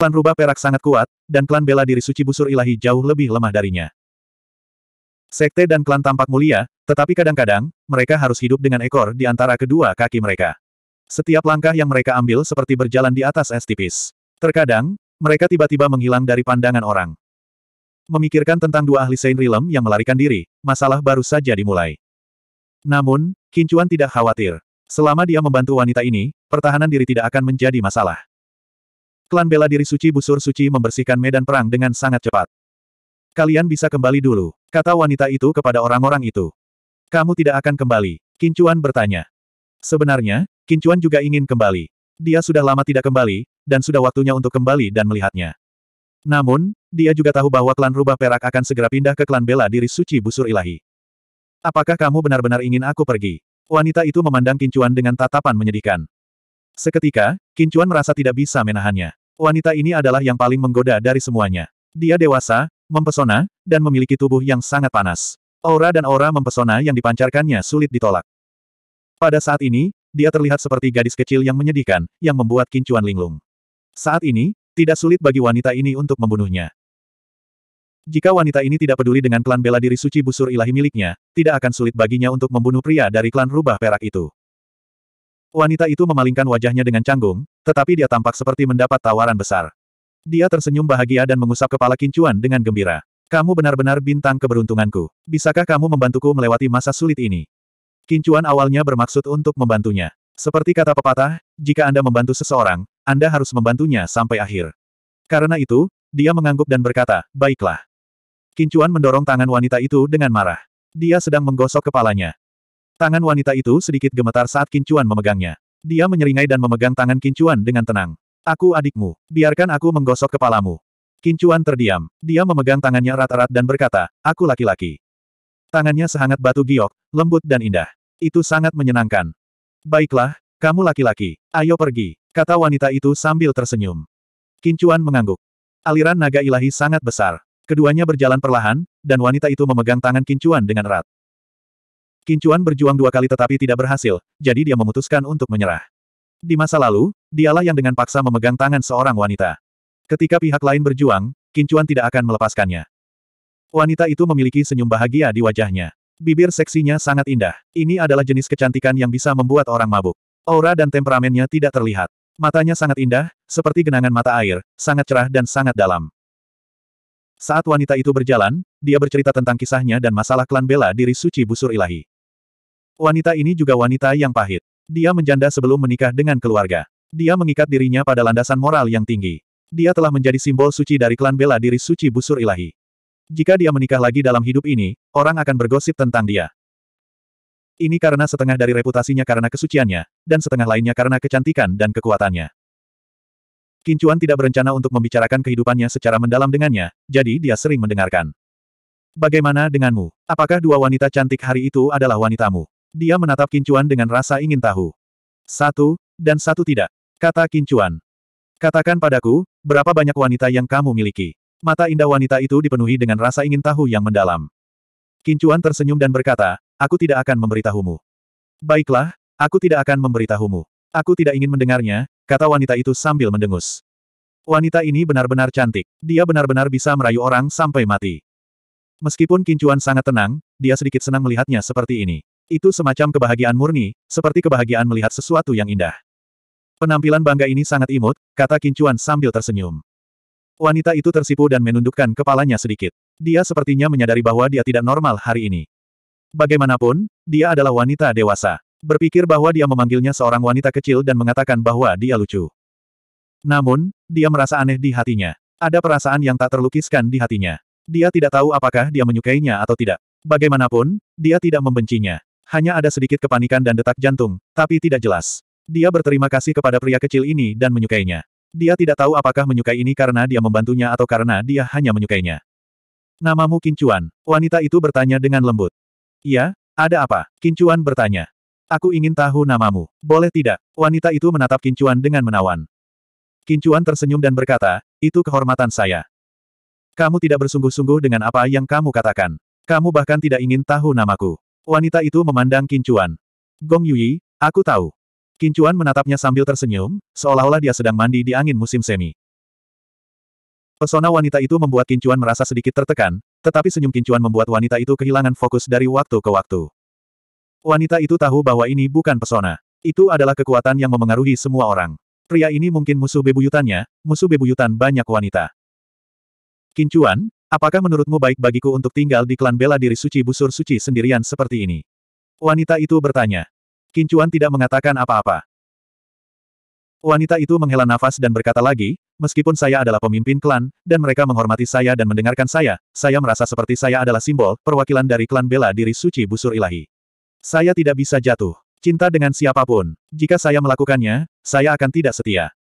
Klan rubah perak sangat kuat, dan klan bela diri suci busur ilahi jauh lebih lemah darinya. Sekte dan klan tampak mulia, tetapi kadang-kadang, mereka harus hidup dengan ekor di antara kedua kaki mereka. Setiap langkah yang mereka ambil seperti berjalan di atas es tipis. Terkadang, mereka tiba-tiba menghilang dari pandangan orang. Memikirkan tentang dua ahli Saint Rilem yang melarikan diri, masalah baru saja dimulai. Namun, Kincuan tidak khawatir. Selama dia membantu wanita ini, pertahanan diri tidak akan menjadi masalah. Klan bela diri suci busur suci membersihkan medan perang dengan sangat cepat. Kalian bisa kembali dulu, kata wanita itu kepada orang-orang itu. Kamu tidak akan kembali, Kincuan bertanya. Sebenarnya, Kincuan juga ingin kembali. Dia sudah lama tidak kembali, dan sudah waktunya untuk kembali dan melihatnya. Namun, dia juga tahu bahwa klan rubah perak akan segera pindah ke klan bela diri suci busur ilahi. Apakah kamu benar-benar ingin aku pergi? Wanita itu memandang Kincuan dengan tatapan menyedihkan. Seketika, Kincuan merasa tidak bisa menahannya. Wanita ini adalah yang paling menggoda dari semuanya. Dia dewasa, mempesona, dan memiliki tubuh yang sangat panas. Aura dan aura mempesona yang dipancarkannya sulit ditolak. Pada saat ini, dia terlihat seperti gadis kecil yang menyedihkan, yang membuat kincuan linglung. Saat ini, tidak sulit bagi wanita ini untuk membunuhnya. Jika wanita ini tidak peduli dengan klan bela diri suci busur ilahi miliknya, tidak akan sulit baginya untuk membunuh pria dari klan rubah perak itu. Wanita itu memalingkan wajahnya dengan canggung, tetapi dia tampak seperti mendapat tawaran besar. Dia tersenyum bahagia dan mengusap kepala Kincuan dengan gembira. Kamu benar-benar bintang keberuntunganku. Bisakah kamu membantuku melewati masa sulit ini? Kincuan awalnya bermaksud untuk membantunya. Seperti kata pepatah, jika Anda membantu seseorang, Anda harus membantunya sampai akhir. Karena itu, dia mengangguk dan berkata, baiklah. Kincuan mendorong tangan wanita itu dengan marah. Dia sedang menggosok kepalanya. Tangan wanita itu sedikit gemetar saat Kincuan memegangnya. Dia menyeringai dan memegang tangan Kincuan dengan tenang. Aku adikmu. Biarkan aku menggosok kepalamu. Kincuan terdiam. Dia memegang tangannya erat-erat dan berkata, aku laki-laki. Tangannya sehangat batu giok, lembut dan indah. Itu sangat menyenangkan. Baiklah, kamu laki-laki. Ayo pergi, kata wanita itu sambil tersenyum. Kincuan mengangguk. Aliran naga ilahi sangat besar. Keduanya berjalan perlahan, dan wanita itu memegang tangan Kincuan dengan erat. Kincuan berjuang dua kali tetapi tidak berhasil, jadi dia memutuskan untuk menyerah. Di masa lalu, dialah yang dengan paksa memegang tangan seorang wanita. Ketika pihak lain berjuang, Kincuan tidak akan melepaskannya. Wanita itu memiliki senyum bahagia di wajahnya. Bibir seksinya sangat indah. Ini adalah jenis kecantikan yang bisa membuat orang mabuk. Aura dan temperamennya tidak terlihat. Matanya sangat indah, seperti genangan mata air, sangat cerah dan sangat dalam. Saat wanita itu berjalan, dia bercerita tentang kisahnya dan masalah klan bela diri suci busur ilahi. Wanita ini juga wanita yang pahit. Dia menjanda sebelum menikah dengan keluarga. Dia mengikat dirinya pada landasan moral yang tinggi. Dia telah menjadi simbol suci dari klan bela diri suci busur ilahi. Jika dia menikah lagi dalam hidup ini, orang akan bergosip tentang dia. Ini karena setengah dari reputasinya karena kesuciannya, dan setengah lainnya karena kecantikan dan kekuatannya. Kincuan tidak berencana untuk membicarakan kehidupannya secara mendalam dengannya, jadi dia sering mendengarkan. Bagaimana denganmu? Apakah dua wanita cantik hari itu adalah wanitamu? Dia menatap Kincuan dengan rasa ingin tahu. Satu, dan satu tidak. Kata Kincuan. Katakan padaku, berapa banyak wanita yang kamu miliki? Mata indah wanita itu dipenuhi dengan rasa ingin tahu yang mendalam. Kincuan tersenyum dan berkata, aku tidak akan memberitahumu. Baiklah, aku tidak akan memberitahumu. Aku tidak ingin mendengarnya, kata wanita itu sambil mendengus. Wanita ini benar-benar cantik. Dia benar-benar bisa merayu orang sampai mati. Meskipun Kincuan sangat tenang, dia sedikit senang melihatnya seperti ini. Itu semacam kebahagiaan murni, seperti kebahagiaan melihat sesuatu yang indah. Penampilan bangga ini sangat imut, kata Kincuan sambil tersenyum. Wanita itu tersipu dan menundukkan kepalanya sedikit. Dia sepertinya menyadari bahwa dia tidak normal hari ini. Bagaimanapun, dia adalah wanita dewasa. Berpikir bahwa dia memanggilnya seorang wanita kecil dan mengatakan bahwa dia lucu. Namun, dia merasa aneh di hatinya. Ada perasaan yang tak terlukiskan di hatinya. Dia tidak tahu apakah dia menyukainya atau tidak. Bagaimanapun, dia tidak membencinya. Hanya ada sedikit kepanikan dan detak jantung, tapi tidak jelas. Dia berterima kasih kepada pria kecil ini dan menyukainya. Dia tidak tahu apakah menyukai ini karena dia membantunya atau karena dia hanya menyukainya. Namamu Kincuan, wanita itu bertanya dengan lembut. Iya, ada apa? Kincuan bertanya. Aku ingin tahu namamu. Boleh tidak? Wanita itu menatap Kincuan dengan menawan. Kincuan tersenyum dan berkata, itu kehormatan saya. Kamu tidak bersungguh-sungguh dengan apa yang kamu katakan. Kamu bahkan tidak ingin tahu namaku. Wanita itu memandang Kincuan. Gong Yui, aku tahu. Kincuan menatapnya sambil tersenyum, seolah-olah dia sedang mandi di angin musim semi. Pesona wanita itu membuat Kincuan merasa sedikit tertekan, tetapi senyum Kincuan membuat wanita itu kehilangan fokus dari waktu ke waktu. Wanita itu tahu bahwa ini bukan pesona. Itu adalah kekuatan yang memengaruhi semua orang. Pria ini mungkin musuh bebuyutannya, musuh bebuyutan banyak wanita. Kincuan, Apakah menurutmu baik bagiku untuk tinggal di klan bela diri suci busur suci sendirian seperti ini? Wanita itu bertanya. Kincuan tidak mengatakan apa-apa. Wanita itu menghela nafas dan berkata lagi, meskipun saya adalah pemimpin klan, dan mereka menghormati saya dan mendengarkan saya, saya merasa seperti saya adalah simbol, perwakilan dari klan bela diri suci busur ilahi. Saya tidak bisa jatuh. Cinta dengan siapapun. Jika saya melakukannya, saya akan tidak setia.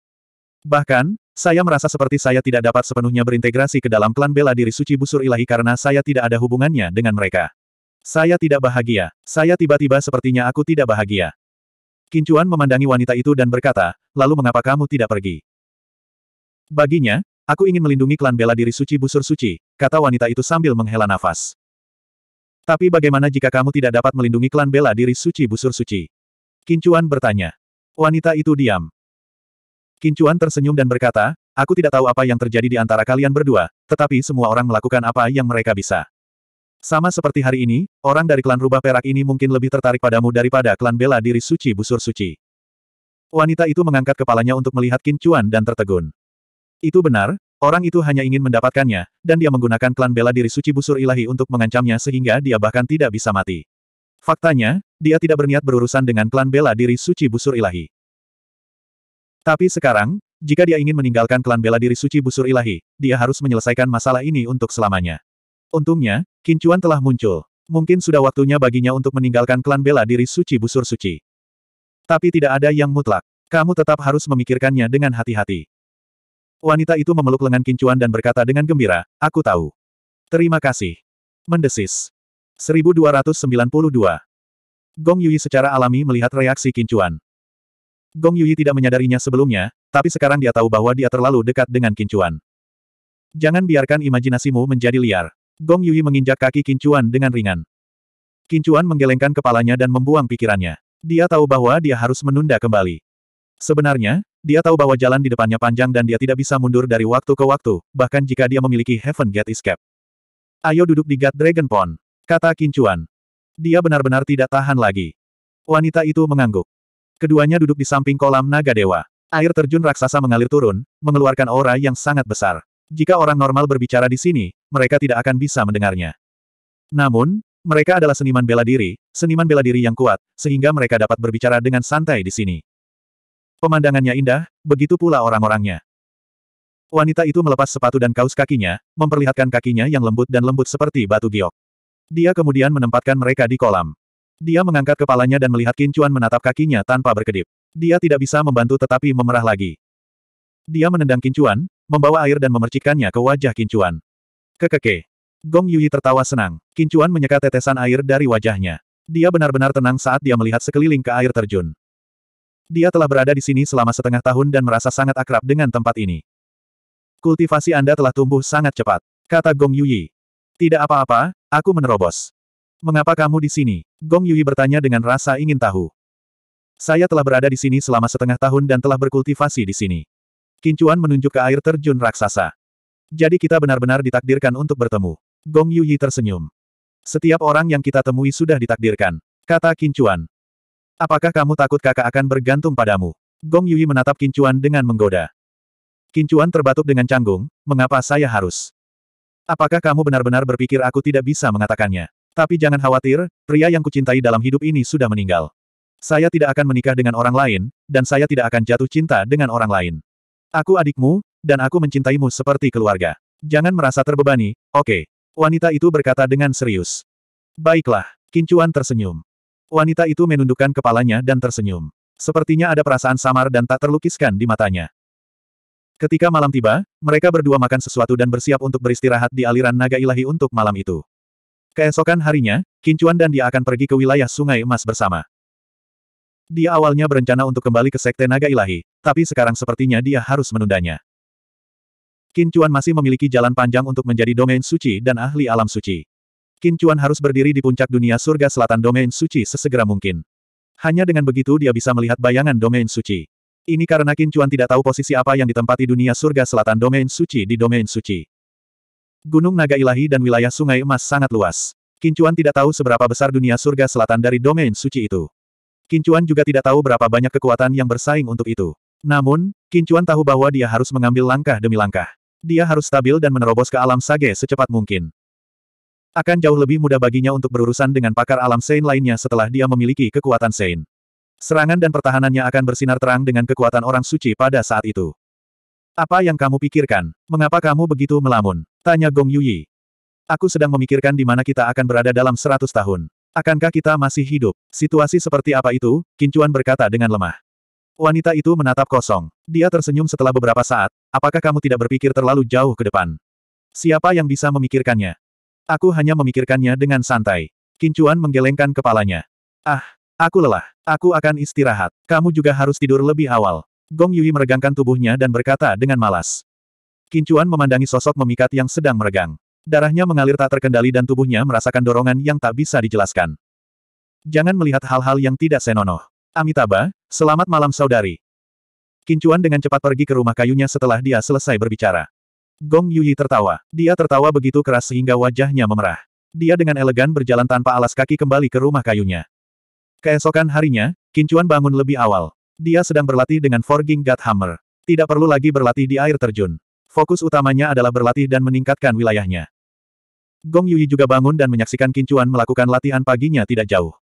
Bahkan, saya merasa seperti saya tidak dapat sepenuhnya berintegrasi ke dalam klan bela diri suci busur ilahi karena saya tidak ada hubungannya dengan mereka. Saya tidak bahagia. Saya tiba-tiba sepertinya aku tidak bahagia. Kincuan memandangi wanita itu dan berkata, lalu mengapa kamu tidak pergi? Baginya, aku ingin melindungi klan bela diri suci busur suci, kata wanita itu sambil menghela nafas. Tapi bagaimana jika kamu tidak dapat melindungi klan bela diri suci busur suci? Kincuan bertanya. Wanita itu diam. Kincuan tersenyum dan berkata, aku tidak tahu apa yang terjadi di antara kalian berdua, tetapi semua orang melakukan apa yang mereka bisa. Sama seperti hari ini, orang dari klan rubah perak ini mungkin lebih tertarik padamu daripada klan bela diri suci busur suci. Wanita itu mengangkat kepalanya untuk melihat Kincuan dan tertegun. Itu benar, orang itu hanya ingin mendapatkannya, dan dia menggunakan klan bela diri suci busur ilahi untuk mengancamnya sehingga dia bahkan tidak bisa mati. Faktanya, dia tidak berniat berurusan dengan klan bela diri suci busur ilahi. Tapi sekarang, jika dia ingin meninggalkan klan bela diri suci busur ilahi, dia harus menyelesaikan masalah ini untuk selamanya. Untungnya, Kincuan telah muncul. Mungkin sudah waktunya baginya untuk meninggalkan klan bela diri suci busur suci. Tapi tidak ada yang mutlak. Kamu tetap harus memikirkannya dengan hati-hati. Wanita itu memeluk lengan Kincuan dan berkata dengan gembira, Aku tahu. Terima kasih. Mendesis. 1292. Gong Yui secara alami melihat reaksi Kincuan. Gong Yuyi tidak menyadarinya sebelumnya, tapi sekarang dia tahu bahwa dia terlalu dekat dengan Kincuan. Jangan biarkan imajinasimu menjadi liar. Gong Yuyi menginjak kaki Kincuan dengan ringan. Kincuan menggelengkan kepalanya dan membuang pikirannya. Dia tahu bahwa dia harus menunda kembali. Sebenarnya, dia tahu bahwa jalan di depannya panjang dan dia tidak bisa mundur dari waktu ke waktu, bahkan jika dia memiliki Heaven Get Escape. Ayo duduk di God Dragon Pond, kata Kincuan. Dia benar-benar tidak tahan lagi. Wanita itu mengangguk. Keduanya duduk di samping kolam naga dewa. Air terjun raksasa mengalir turun, mengeluarkan aura yang sangat besar. Jika orang normal berbicara di sini, mereka tidak akan bisa mendengarnya. Namun, mereka adalah seniman bela diri, seniman bela diri yang kuat, sehingga mereka dapat berbicara dengan santai di sini. Pemandangannya indah, begitu pula orang-orangnya. Wanita itu melepas sepatu dan kaus kakinya, memperlihatkan kakinya yang lembut dan lembut seperti batu giok. Dia kemudian menempatkan mereka di kolam. Dia mengangkat kepalanya dan melihat Kincuan menatap kakinya tanpa berkedip. Dia tidak bisa membantu tetapi memerah lagi. Dia menendang Kincuan, membawa air dan memercikkannya ke wajah Kincuan. Kekeke. Gong Yuyi tertawa senang. Kincuan menyeka tetesan air dari wajahnya. Dia benar-benar tenang saat dia melihat sekeliling ke air terjun. Dia telah berada di sini selama setengah tahun dan merasa sangat akrab dengan tempat ini. Kultivasi Anda telah tumbuh sangat cepat, kata Gong Yuyi. Tidak apa-apa, aku menerobos. Mengapa kamu di sini? Gong Yui bertanya dengan rasa ingin tahu. Saya telah berada di sini selama setengah tahun dan telah berkultivasi di sini. Kincuan menunjuk ke air terjun raksasa. Jadi kita benar-benar ditakdirkan untuk bertemu. Gong Yui tersenyum. Setiap orang yang kita temui sudah ditakdirkan. Kata Kincuan. Apakah kamu takut kakak akan bergantung padamu? Gong Yuyi menatap Kincuan dengan menggoda. Kincuan terbatuk dengan canggung, mengapa saya harus? Apakah kamu benar-benar berpikir aku tidak bisa mengatakannya? Tapi jangan khawatir, pria yang kucintai dalam hidup ini sudah meninggal. Saya tidak akan menikah dengan orang lain, dan saya tidak akan jatuh cinta dengan orang lain. Aku adikmu, dan aku mencintaimu seperti keluarga. Jangan merasa terbebani, oke. Okay. Wanita itu berkata dengan serius. Baiklah, Kincuan tersenyum. Wanita itu menundukkan kepalanya dan tersenyum. Sepertinya ada perasaan samar dan tak terlukiskan di matanya. Ketika malam tiba, mereka berdua makan sesuatu dan bersiap untuk beristirahat di aliran naga ilahi untuk malam itu. Keesokan harinya, Kincuan dan dia akan pergi ke wilayah Sungai Emas bersama. Dia awalnya berencana untuk kembali ke Sekte Naga Ilahi, tapi sekarang sepertinya dia harus menundanya. Kincuan masih memiliki jalan panjang untuk menjadi domain suci dan ahli alam suci. Kincuan harus berdiri di puncak dunia surga selatan domain suci sesegera mungkin. Hanya dengan begitu dia bisa melihat bayangan domain suci. Ini karena Kincuan tidak tahu posisi apa yang ditempati dunia surga selatan domain suci di domain suci. Gunung Naga Ilahi dan wilayah Sungai Emas sangat luas. Kincuan tidak tahu seberapa besar dunia surga selatan dari domain suci itu. Kincuan juga tidak tahu berapa banyak kekuatan yang bersaing untuk itu. Namun, Kincuan tahu bahwa dia harus mengambil langkah demi langkah. Dia harus stabil dan menerobos ke alam sage secepat mungkin. Akan jauh lebih mudah baginya untuk berurusan dengan pakar alam Sein lainnya setelah dia memiliki kekuatan Sein. Serangan dan pertahanannya akan bersinar terang dengan kekuatan orang suci pada saat itu. Apa yang kamu pikirkan? Mengapa kamu begitu melamun? Tanya Gong Yuyi. Aku sedang memikirkan di mana kita akan berada dalam seratus tahun. Akankah kita masih hidup? Situasi seperti apa itu? Kincuan berkata dengan lemah. Wanita itu menatap kosong. Dia tersenyum setelah beberapa saat. Apakah kamu tidak berpikir terlalu jauh ke depan? Siapa yang bisa memikirkannya? Aku hanya memikirkannya dengan santai. Kincuan menggelengkan kepalanya. Ah, aku lelah. Aku akan istirahat. Kamu juga harus tidur lebih awal. Gong Yui meregangkan tubuhnya dan berkata dengan malas. Kincuan memandangi sosok memikat yang sedang meregang. Darahnya mengalir tak terkendali dan tubuhnya merasakan dorongan yang tak bisa dijelaskan. Jangan melihat hal-hal yang tidak senonoh. Amitabha, selamat malam saudari. Kincuan dengan cepat pergi ke rumah kayunya setelah dia selesai berbicara. Gong Yuyi tertawa. Dia tertawa begitu keras sehingga wajahnya memerah. Dia dengan elegan berjalan tanpa alas kaki kembali ke rumah kayunya. Keesokan harinya, Kincuan bangun lebih awal. Dia sedang berlatih dengan Forging God Hammer. Tidak perlu lagi berlatih di air terjun. Fokus utamanya adalah berlatih dan meningkatkan wilayahnya. Gong Yuyi juga bangun dan menyaksikan Kincuan melakukan latihan paginya tidak jauh.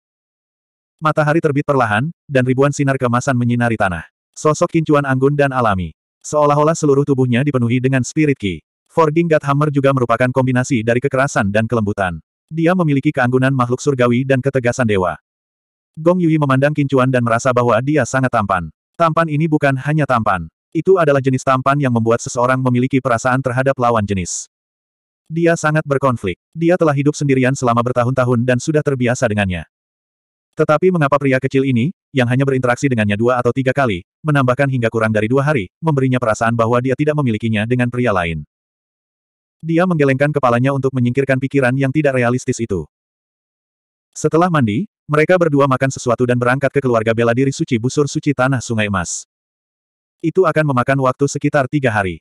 Matahari terbit perlahan, dan ribuan sinar kemasan menyinari tanah. Sosok Kincuan anggun dan alami. Seolah-olah seluruh tubuhnya dipenuhi dengan spirit ki. Forging God Hammer juga merupakan kombinasi dari kekerasan dan kelembutan. Dia memiliki keanggunan makhluk surgawi dan ketegasan dewa. Gong Yui memandang Kincuan dan merasa bahwa dia sangat tampan. Tampan ini bukan hanya tampan. Itu adalah jenis tampan yang membuat seseorang memiliki perasaan terhadap lawan jenis. Dia sangat berkonflik. Dia telah hidup sendirian selama bertahun-tahun dan sudah terbiasa dengannya. Tetapi mengapa pria kecil ini, yang hanya berinteraksi dengannya dua atau tiga kali, menambahkan hingga kurang dari dua hari, memberinya perasaan bahwa dia tidak memilikinya dengan pria lain. Dia menggelengkan kepalanya untuk menyingkirkan pikiran yang tidak realistis itu. Setelah mandi, mereka berdua makan sesuatu dan berangkat ke keluarga bela diri suci busur suci Tanah Sungai Emas. Itu akan memakan waktu sekitar tiga hari.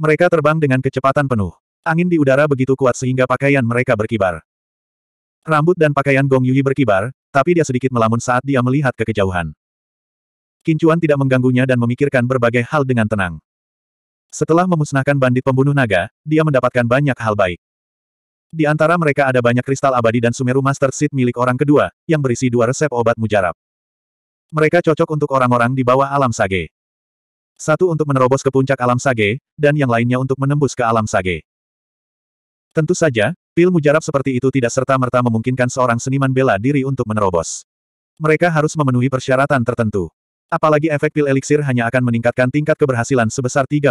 Mereka terbang dengan kecepatan penuh. Angin di udara begitu kuat sehingga pakaian mereka berkibar. Rambut dan pakaian Gong Yuyi berkibar, tapi dia sedikit melamun saat dia melihat ke kejauhan. Kincuan tidak mengganggunya dan memikirkan berbagai hal dengan tenang. Setelah memusnahkan bandit pembunuh naga, dia mendapatkan banyak hal baik. Di antara mereka ada banyak kristal abadi dan Sumeru Master Seed milik orang kedua, yang berisi dua resep obat mujarab. Mereka cocok untuk orang-orang di bawah alam sage. Satu untuk menerobos ke puncak alam sage, dan yang lainnya untuk menembus ke alam sage. Tentu saja, pil mujarab seperti itu tidak serta-merta memungkinkan seorang seniman bela diri untuk menerobos. Mereka harus memenuhi persyaratan tertentu. Apalagi efek pil eliksir hanya akan meningkatkan tingkat keberhasilan sebesar 30%.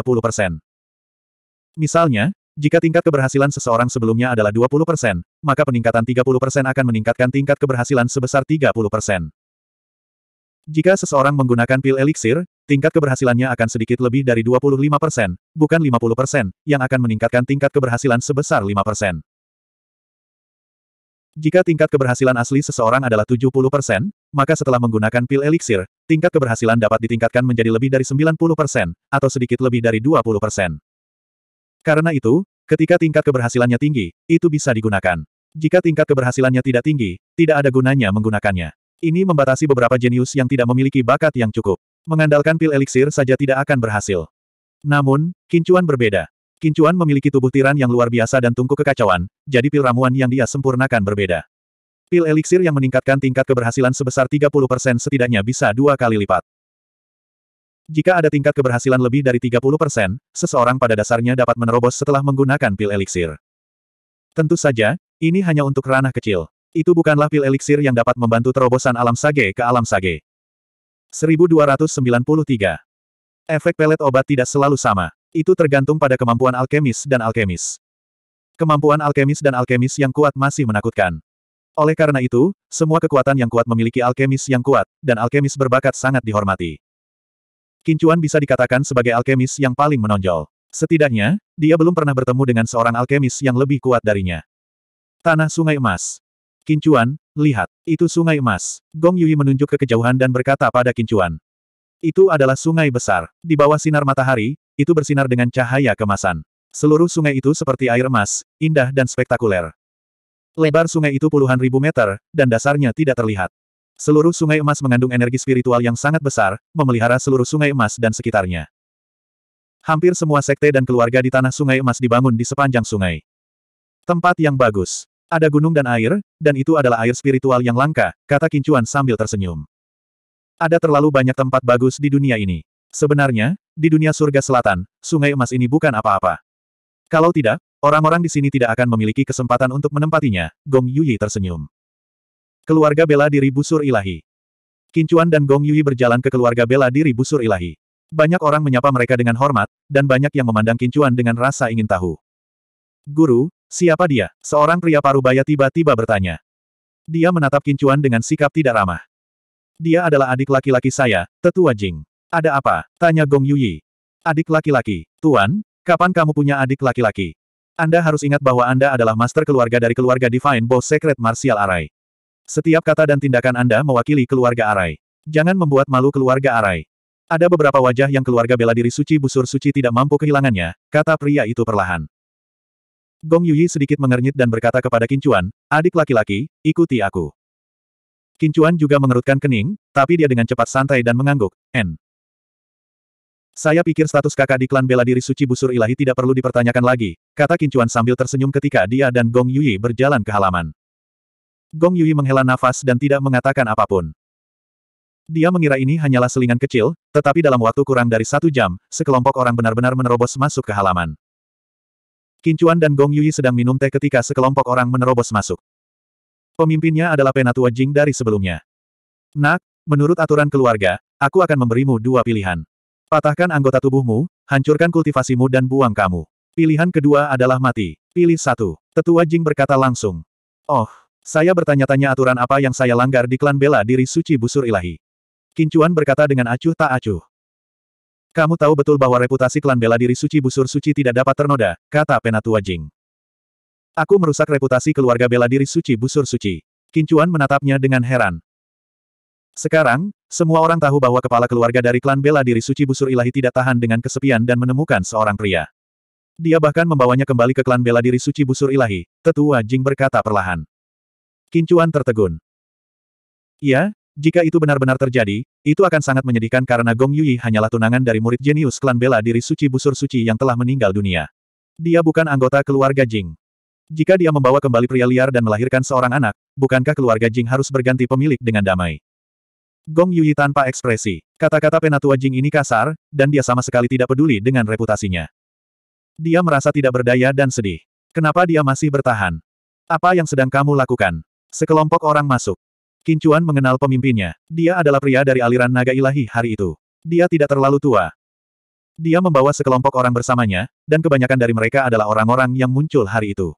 Misalnya, jika tingkat keberhasilan seseorang sebelumnya adalah 20%, maka peningkatan 30% akan meningkatkan tingkat keberhasilan sebesar 30%. Jika seseorang menggunakan pil eliksir, tingkat keberhasilannya akan sedikit lebih dari 25%, bukan 50%, yang akan meningkatkan tingkat keberhasilan sebesar 5%. Jika tingkat keberhasilan asli seseorang adalah 70%, maka setelah menggunakan pil eliksir, tingkat keberhasilan dapat ditingkatkan menjadi lebih dari 90%, atau sedikit lebih dari 20%. Karena itu, ketika tingkat keberhasilannya tinggi, itu bisa digunakan. Jika tingkat keberhasilannya tidak tinggi, tidak ada gunanya menggunakannya. Ini membatasi beberapa jenius yang tidak memiliki bakat yang cukup. Mengandalkan pil eliksir saja tidak akan berhasil. Namun, Kincuan berbeda. Kincuan memiliki tubuh tiran yang luar biasa dan tungku kekacauan, jadi pil ramuan yang dia sempurnakan berbeda. Pil eliksir yang meningkatkan tingkat keberhasilan sebesar 30% setidaknya bisa dua kali lipat. Jika ada tingkat keberhasilan lebih dari 30%, seseorang pada dasarnya dapat menerobos setelah menggunakan pil eliksir. Tentu saja, ini hanya untuk ranah kecil. Itu bukanlah pil eliksir yang dapat membantu terobosan alam sage ke alam sage. 1293. Efek pelet obat tidak selalu sama. Itu tergantung pada kemampuan alkemis dan alkemis. Kemampuan alkemis dan alkemis yang kuat masih menakutkan. Oleh karena itu, semua kekuatan yang kuat memiliki alkemis yang kuat, dan alkemis berbakat sangat dihormati. Kincuan bisa dikatakan sebagai alkemis yang paling menonjol. Setidaknya, dia belum pernah bertemu dengan seorang alkemis yang lebih kuat darinya. Tanah Sungai Emas. Kincuan, lihat, itu Sungai Emas. Gong Yui menunjuk ke kejauhan dan berkata pada Kincuan. Itu adalah sungai besar. Di bawah sinar matahari, itu bersinar dengan cahaya kemasan. Seluruh sungai itu seperti air emas, indah dan spektakuler. Lebar sungai itu puluhan ribu meter, dan dasarnya tidak terlihat. Seluruh sungai emas mengandung energi spiritual yang sangat besar, memelihara seluruh sungai emas dan sekitarnya. Hampir semua sekte dan keluarga di tanah sungai emas dibangun di sepanjang sungai. Tempat yang bagus. Ada gunung dan air, dan itu adalah air spiritual yang langka, kata Kincuan sambil tersenyum. Ada terlalu banyak tempat bagus di dunia ini. Sebenarnya, di dunia surga selatan, sungai emas ini bukan apa-apa. Kalau tidak, orang-orang di sini tidak akan memiliki kesempatan untuk menempatinya, Gong Yuyi tersenyum. Keluarga bela diri busur ilahi. Kincuan dan Gong Yui berjalan ke keluarga bela diri busur ilahi. Banyak orang menyapa mereka dengan hormat, dan banyak yang memandang Kincuan dengan rasa ingin tahu. Guru, siapa dia? Seorang pria parubaya tiba-tiba bertanya. Dia menatap Kincuan dengan sikap tidak ramah. Dia adalah adik laki-laki saya, tetua Jing. Ada apa? Tanya Gong Yui. Adik laki-laki, Tuan, kapan kamu punya adik laki-laki? Anda harus ingat bahwa Anda adalah master keluarga dari keluarga Divine Bow Secret Martial Array. Setiap kata dan tindakan Anda mewakili keluarga Arai. Jangan membuat malu keluarga Arai. Ada beberapa wajah yang keluarga bela diri suci busur suci tidak mampu kehilangannya, kata pria itu perlahan. Gong Yuyi sedikit mengernyit dan berkata kepada Kincuan, adik laki-laki, ikuti aku. Kincuan juga mengerutkan kening, tapi dia dengan cepat santai dan mengangguk, N. Saya pikir status kakak di klan bela diri suci busur ilahi tidak perlu dipertanyakan lagi, kata Kincuan sambil tersenyum ketika dia dan Gong Yuyi berjalan ke halaman. Gong Yui menghela nafas dan tidak mengatakan apapun. Dia mengira ini hanyalah selingan kecil, tetapi dalam waktu kurang dari satu jam, sekelompok orang benar-benar menerobos masuk ke halaman. Kincuan dan Gong Yui sedang minum teh ketika sekelompok orang menerobos masuk. Pemimpinnya adalah penatua Jing dari sebelumnya. Nak, menurut aturan keluarga, aku akan memberimu dua pilihan. Patahkan anggota tubuhmu, hancurkan kultivasimu dan buang kamu. Pilihan kedua adalah mati. Pilih satu. Tetua Jing berkata langsung. Oh, saya bertanya-tanya aturan apa yang saya langgar di klan bela diri suci busur ilahi. Kincuan berkata dengan acuh tak acuh. Kamu tahu betul bahwa reputasi klan bela diri suci busur suci tidak dapat ternoda, kata Penatua Jing. Aku merusak reputasi keluarga bela diri suci busur suci. Kincuan menatapnya dengan heran. Sekarang, semua orang tahu bahwa kepala keluarga dari klan bela diri suci busur ilahi tidak tahan dengan kesepian dan menemukan seorang pria. Dia bahkan membawanya kembali ke klan bela diri suci busur ilahi, tetua Jing berkata perlahan. Kincuan tertegun. Ya, jika itu benar-benar terjadi, itu akan sangat menyedihkan karena Gong Yuyi hanyalah tunangan dari murid jenius klan bela diri suci busur suci yang telah meninggal dunia. Dia bukan anggota keluarga Jing. Jika dia membawa kembali pria liar dan melahirkan seorang anak, bukankah keluarga Jing harus berganti pemilik dengan damai? Gong Yuyi tanpa ekspresi. Kata-kata penatua Jing ini kasar, dan dia sama sekali tidak peduli dengan reputasinya. Dia merasa tidak berdaya dan sedih. Kenapa dia masih bertahan? Apa yang sedang kamu lakukan? Sekelompok orang masuk. Kincuan mengenal pemimpinnya. Dia adalah pria dari aliran naga ilahi hari itu. Dia tidak terlalu tua. Dia membawa sekelompok orang bersamanya, dan kebanyakan dari mereka adalah orang-orang yang muncul hari itu.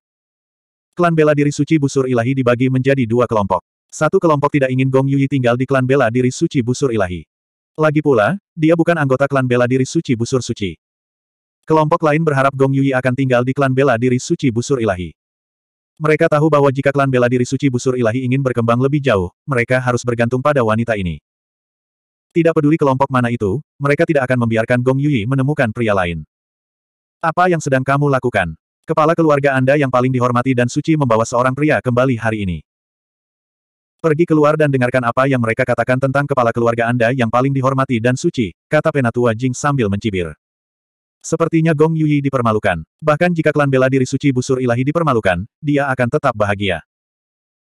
Klan bela diri suci busur ilahi dibagi menjadi dua kelompok. Satu kelompok tidak ingin Gong Yuyi tinggal di klan bela diri suci busur ilahi. Lagi pula, dia bukan anggota klan bela diri suci busur suci. Kelompok lain berharap Gong Yuyi akan tinggal di klan bela diri suci busur ilahi. Mereka tahu bahwa jika klan bela diri suci busur ilahi ingin berkembang lebih jauh, mereka harus bergantung pada wanita ini. Tidak peduli kelompok mana itu, mereka tidak akan membiarkan Gong Yui menemukan pria lain. Apa yang sedang kamu lakukan? Kepala keluarga Anda yang paling dihormati dan suci membawa seorang pria kembali hari ini. Pergi keluar dan dengarkan apa yang mereka katakan tentang kepala keluarga Anda yang paling dihormati dan suci, kata penatua Jing sambil mencibir. Sepertinya Gong Yuyi dipermalukan. Bahkan jika klan bela diri suci busur ilahi dipermalukan, dia akan tetap bahagia.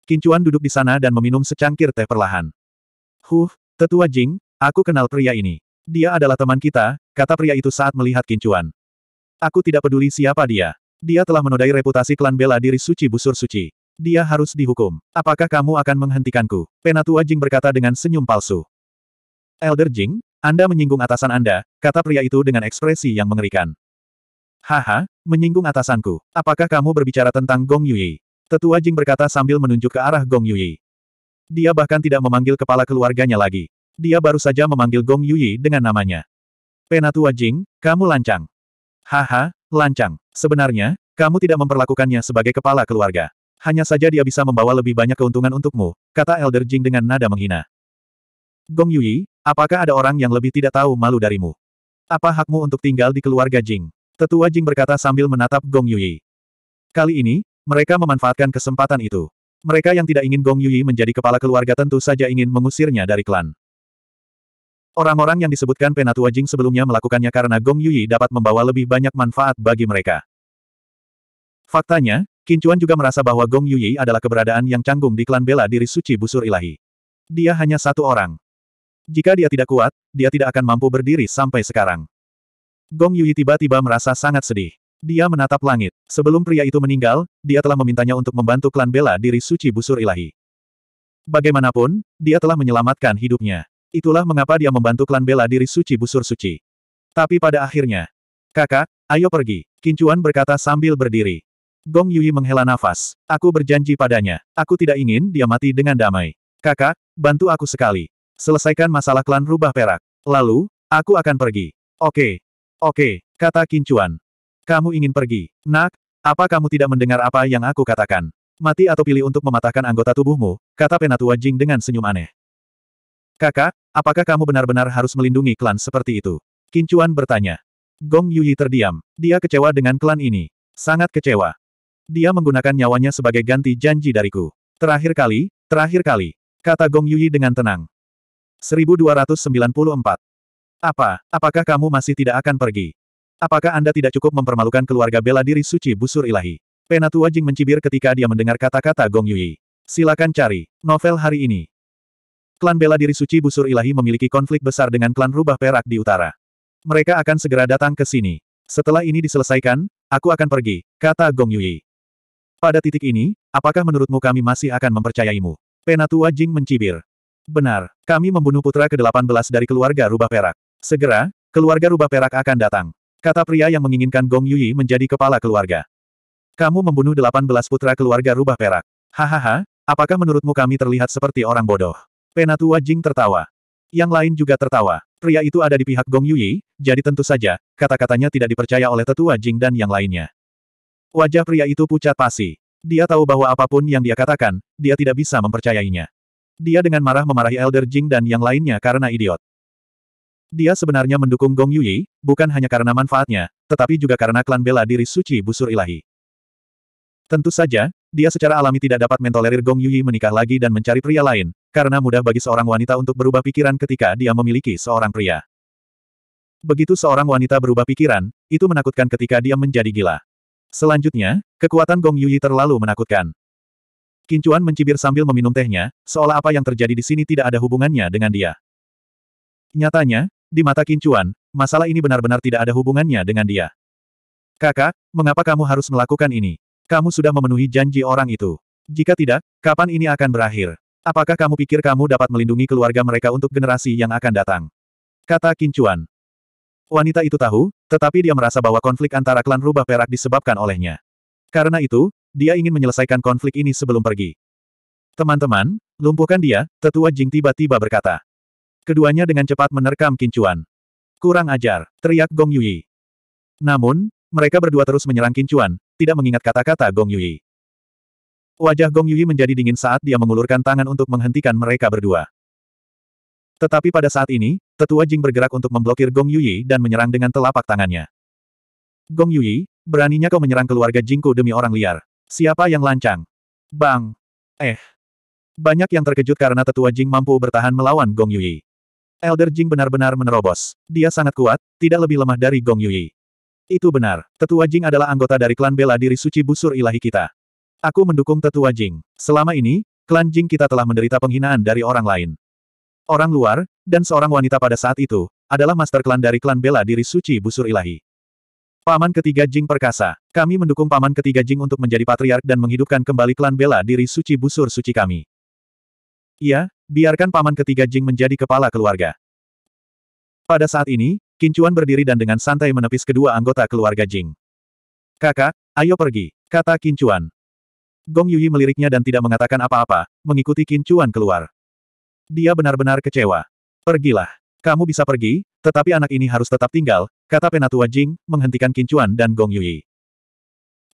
Kincuan duduk di sana dan meminum secangkir teh perlahan. Huh, tetua Jing, aku kenal pria ini. Dia adalah teman kita, kata pria itu saat melihat Kincuan. Aku tidak peduli siapa dia. Dia telah menodai reputasi klan bela diri suci busur suci. Dia harus dihukum. Apakah kamu akan menghentikanku? Penatua Jing berkata dengan senyum palsu. Elder Jing, anda menyinggung atasan Anda, kata pria itu dengan ekspresi yang mengerikan. Haha, menyinggung atasanku. Apakah kamu berbicara tentang Gong Yui? Tetua Jing berkata sambil menunjuk ke arah Gong Yui. Dia bahkan tidak memanggil kepala keluarganya lagi. Dia baru saja memanggil Gong Yui dengan namanya. Penatua Jing, kamu lancang. Haha, lancang. Sebenarnya, kamu tidak memperlakukannya sebagai kepala keluarga. Hanya saja dia bisa membawa lebih banyak keuntungan untukmu, kata Elder Jing dengan nada menghina. Gong Yui, Apakah ada orang yang lebih tidak tahu malu darimu? Apa hakmu untuk tinggal di keluarga Jing? Tetua Jing berkata sambil menatap Gong Yuyi. Kali ini, mereka memanfaatkan kesempatan itu. Mereka yang tidak ingin Gong Yuyi menjadi kepala keluarga tentu saja ingin mengusirnya dari klan. Orang-orang yang disebutkan Penatua Jing sebelumnya melakukannya karena Gong Yuyi dapat membawa lebih banyak manfaat bagi mereka. Faktanya, Kincuan juga merasa bahwa Gong Yuyi adalah keberadaan yang canggung di klan bela diri suci busur ilahi. Dia hanya satu orang. Jika dia tidak kuat, dia tidak akan mampu berdiri sampai sekarang. Gong Yui tiba-tiba merasa sangat sedih. Dia menatap langit. Sebelum pria itu meninggal, dia telah memintanya untuk membantu klan bela diri suci busur ilahi. Bagaimanapun, dia telah menyelamatkan hidupnya. Itulah mengapa dia membantu klan bela diri suci busur suci. Tapi pada akhirnya, kakak, ayo pergi, Kincuan berkata sambil berdiri. Gong Yui menghela nafas. Aku berjanji padanya, aku tidak ingin dia mati dengan damai. Kakak, bantu aku sekali. Selesaikan masalah klan rubah perak. Lalu, aku akan pergi. Oke. Oke, kata Kincuan. Kamu ingin pergi. Nak, apa kamu tidak mendengar apa yang aku katakan? Mati atau pilih untuk mematahkan anggota tubuhmu, kata Penatua Jing dengan senyum aneh. Kakak, apakah kamu benar-benar harus melindungi klan seperti itu? Kincuan bertanya. Gong Yuyi terdiam. Dia kecewa dengan klan ini. Sangat kecewa. Dia menggunakan nyawanya sebagai ganti janji dariku. Terakhir kali, terakhir kali. Kata Gong Yuyi dengan tenang. 1294. Apa, apakah kamu masih tidak akan pergi? Apakah Anda tidak cukup mempermalukan keluarga bela diri suci busur ilahi? Penatua Jing mencibir ketika dia mendengar kata-kata Gong Yui. Silakan cari. Novel hari ini. Klan bela diri suci busur ilahi memiliki konflik besar dengan klan rubah perak di utara. Mereka akan segera datang ke sini. Setelah ini diselesaikan, aku akan pergi, kata Gong Yui. Pada titik ini, apakah menurutmu kami masih akan mempercayaimu? Penatua Jing mencibir. Benar, kami membunuh putra ke-18 dari keluarga rubah perak. Segera, keluarga rubah perak akan datang. Kata pria yang menginginkan Gong Yuyi menjadi kepala keluarga. Kamu membunuh 18 putra keluarga rubah perak. Hahaha, apakah menurutmu kami terlihat seperti orang bodoh? Penatua Jing tertawa. Yang lain juga tertawa. Pria itu ada di pihak Gong Yuyi, jadi tentu saja, kata-katanya tidak dipercaya oleh tetua Jing dan yang lainnya. Wajah pria itu pucat pasi. Dia tahu bahwa apapun yang dia katakan, dia tidak bisa mempercayainya. Dia dengan marah memarahi Elder Jing dan yang lainnya karena idiot. Dia sebenarnya mendukung Gong Yuyi, bukan hanya karena manfaatnya, tetapi juga karena klan bela diri suci busur ilahi. Tentu saja, dia secara alami tidak dapat mentolerir Gong Yuyi menikah lagi dan mencari pria lain, karena mudah bagi seorang wanita untuk berubah pikiran ketika dia memiliki seorang pria. Begitu seorang wanita berubah pikiran, itu menakutkan ketika dia menjadi gila. Selanjutnya, kekuatan Gong Yuyi terlalu menakutkan. Kincuan mencibir sambil meminum tehnya, seolah apa yang terjadi di sini tidak ada hubungannya dengan dia. Nyatanya, di mata Kincuan, masalah ini benar-benar tidak ada hubungannya dengan dia. Kakak, mengapa kamu harus melakukan ini? Kamu sudah memenuhi janji orang itu. Jika tidak, kapan ini akan berakhir? Apakah kamu pikir kamu dapat melindungi keluarga mereka untuk generasi yang akan datang? Kata Kincuan. Wanita itu tahu, tetapi dia merasa bahwa konflik antara klan rubah perak disebabkan olehnya. Karena itu, dia ingin menyelesaikan konflik ini sebelum pergi. Teman-teman, lumpuhkan dia, tetua Jing tiba-tiba berkata. Keduanya dengan cepat menerkam Kincuan. Kurang ajar, teriak Gong Yui. Namun, mereka berdua terus menyerang Kincuan, tidak mengingat kata-kata Gong Yui. Wajah Gong Yui menjadi dingin saat dia mengulurkan tangan untuk menghentikan mereka berdua. Tetapi pada saat ini, tetua Jing bergerak untuk memblokir Gong Yui dan menyerang dengan telapak tangannya. Gong Yui, beraninya kau menyerang keluarga Jingku demi orang liar. Siapa yang lancang? Bang! Eh! Banyak yang terkejut karena tetua Jing mampu bertahan melawan Gong Yui. Elder Jing benar-benar menerobos. Dia sangat kuat, tidak lebih lemah dari Gong Yui. Itu benar, tetua Jing adalah anggota dari klan bela diri suci busur ilahi kita. Aku mendukung tetua Jing. Selama ini, klan Jing kita telah menderita penghinaan dari orang lain. Orang luar, dan seorang wanita pada saat itu, adalah master klan dari klan bela diri suci busur ilahi. Paman ketiga Jing perkasa. Kami mendukung paman ketiga Jing untuk menjadi patriark dan menghidupkan kembali klan bela diri suci busur suci kami. Iya, biarkan paman ketiga Jing menjadi kepala keluarga. Pada saat ini, Kincuan berdiri dan dengan santai menepis kedua anggota keluarga Jing. Kakak, ayo pergi, kata Kincuan. Gong Yuyi meliriknya dan tidak mengatakan apa-apa, mengikuti Kincuan keluar. Dia benar-benar kecewa. Pergilah. Kamu bisa pergi, tetapi anak ini harus tetap tinggal, kata Penatua Jing, menghentikan Kincuan dan Gong Yui.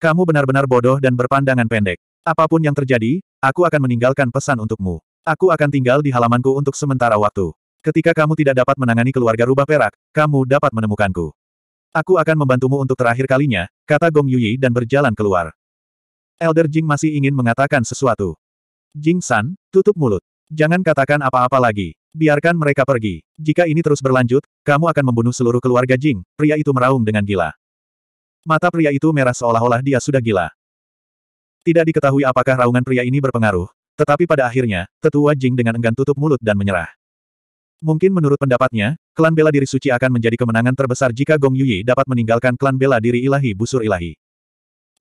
Kamu benar-benar bodoh dan berpandangan pendek. Apapun yang terjadi, aku akan meninggalkan pesan untukmu. Aku akan tinggal di halamanku untuk sementara waktu. Ketika kamu tidak dapat menangani keluarga rubah perak, kamu dapat menemukanku. Aku akan membantumu untuk terakhir kalinya, kata Gong Yui dan berjalan keluar. Elder Jing masih ingin mengatakan sesuatu. Jing San, tutup mulut. Jangan katakan apa-apa lagi. Biarkan mereka pergi. Jika ini terus berlanjut, kamu akan membunuh seluruh keluarga Jing, pria itu meraung dengan gila. Mata pria itu merah seolah-olah dia sudah gila. Tidak diketahui apakah raungan pria ini berpengaruh, tetapi pada akhirnya, tetua Jing dengan enggan tutup mulut dan menyerah. Mungkin menurut pendapatnya, klan bela diri suci akan menjadi kemenangan terbesar jika Gong Yuyi dapat meninggalkan klan bela diri ilahi busur ilahi.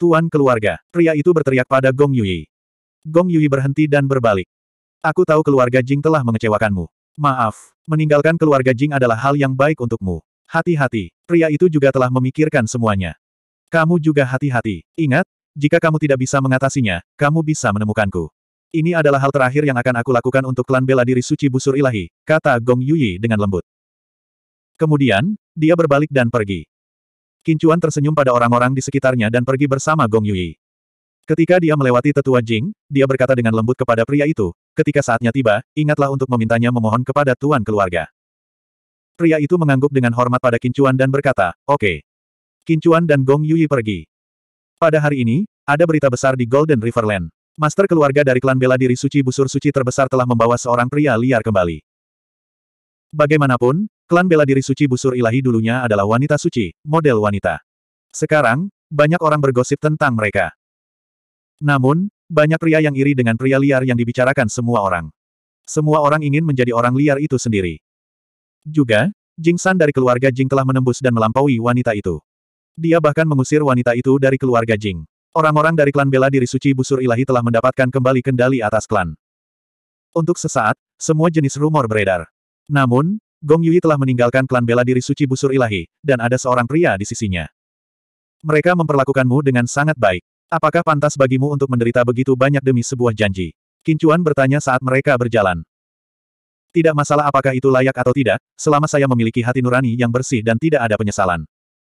Tuan keluarga, pria itu berteriak pada Gong Yuyi. Gong Yuyi berhenti dan berbalik. Aku tahu keluarga Jing telah mengecewakanmu. Maaf, meninggalkan keluarga Jing adalah hal yang baik untukmu. Hati-hati, pria itu juga telah memikirkan semuanya. Kamu juga hati-hati. Ingat, jika kamu tidak bisa mengatasinya, kamu bisa menemukanku. Ini adalah hal terakhir yang akan aku lakukan untuk klan bela diri suci busur ilahi, kata Gong Yuyi dengan lembut. Kemudian, dia berbalik dan pergi. Kincuan tersenyum pada orang-orang di sekitarnya dan pergi bersama Gong Yuyi. Ketika dia melewati tetua Jing, dia berkata dengan lembut kepada pria itu, Ketika saatnya tiba, ingatlah untuk memintanya memohon kepada tuan keluarga. Pria itu mengangguk dengan hormat pada Kincuan dan berkata, Oke. Okay. Kincuan dan Gong Yui pergi. Pada hari ini, ada berita besar di Golden Riverland. Master keluarga dari klan bela diri suci busur suci terbesar telah membawa seorang pria liar kembali. Bagaimanapun, klan bela diri suci busur ilahi dulunya adalah wanita suci, model wanita. Sekarang, banyak orang bergosip tentang mereka. Namun, banyak pria yang iri dengan pria liar yang dibicarakan semua orang. Semua orang ingin menjadi orang liar itu sendiri. Juga, Jing San dari keluarga Jing telah menembus dan melampaui wanita itu. Dia bahkan mengusir wanita itu dari keluarga Jing. Orang-orang dari klan bela diri suci busur ilahi telah mendapatkan kembali kendali atas klan. Untuk sesaat, semua jenis rumor beredar. Namun, Gong Yui telah meninggalkan klan bela diri suci busur ilahi, dan ada seorang pria di sisinya. Mereka memperlakukanmu dengan sangat baik. Apakah pantas bagimu untuk menderita begitu banyak demi sebuah janji? Kincuan bertanya saat mereka berjalan. Tidak masalah apakah itu layak atau tidak, selama saya memiliki hati nurani yang bersih dan tidak ada penyesalan.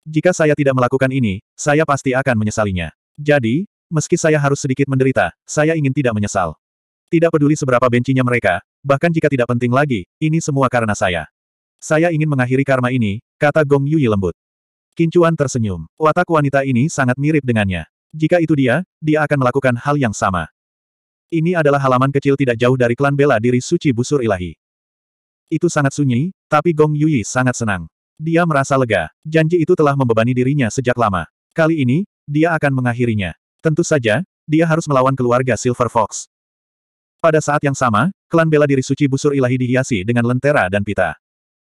Jika saya tidak melakukan ini, saya pasti akan menyesalinya. Jadi, meski saya harus sedikit menderita, saya ingin tidak menyesal. Tidak peduli seberapa bencinya mereka, bahkan jika tidak penting lagi, ini semua karena saya. Saya ingin mengakhiri karma ini, kata Gong Yuyi lembut. Kincuan tersenyum. Watak wanita ini sangat mirip dengannya. Jika itu dia, dia akan melakukan hal yang sama. Ini adalah halaman kecil tidak jauh dari klan bela diri suci busur ilahi. Itu sangat sunyi, tapi Gong Yui sangat senang. Dia merasa lega. Janji itu telah membebani dirinya sejak lama. Kali ini, dia akan mengakhirinya. Tentu saja, dia harus melawan keluarga Silver Fox. Pada saat yang sama, klan bela diri suci busur ilahi dihiasi dengan lentera dan pita.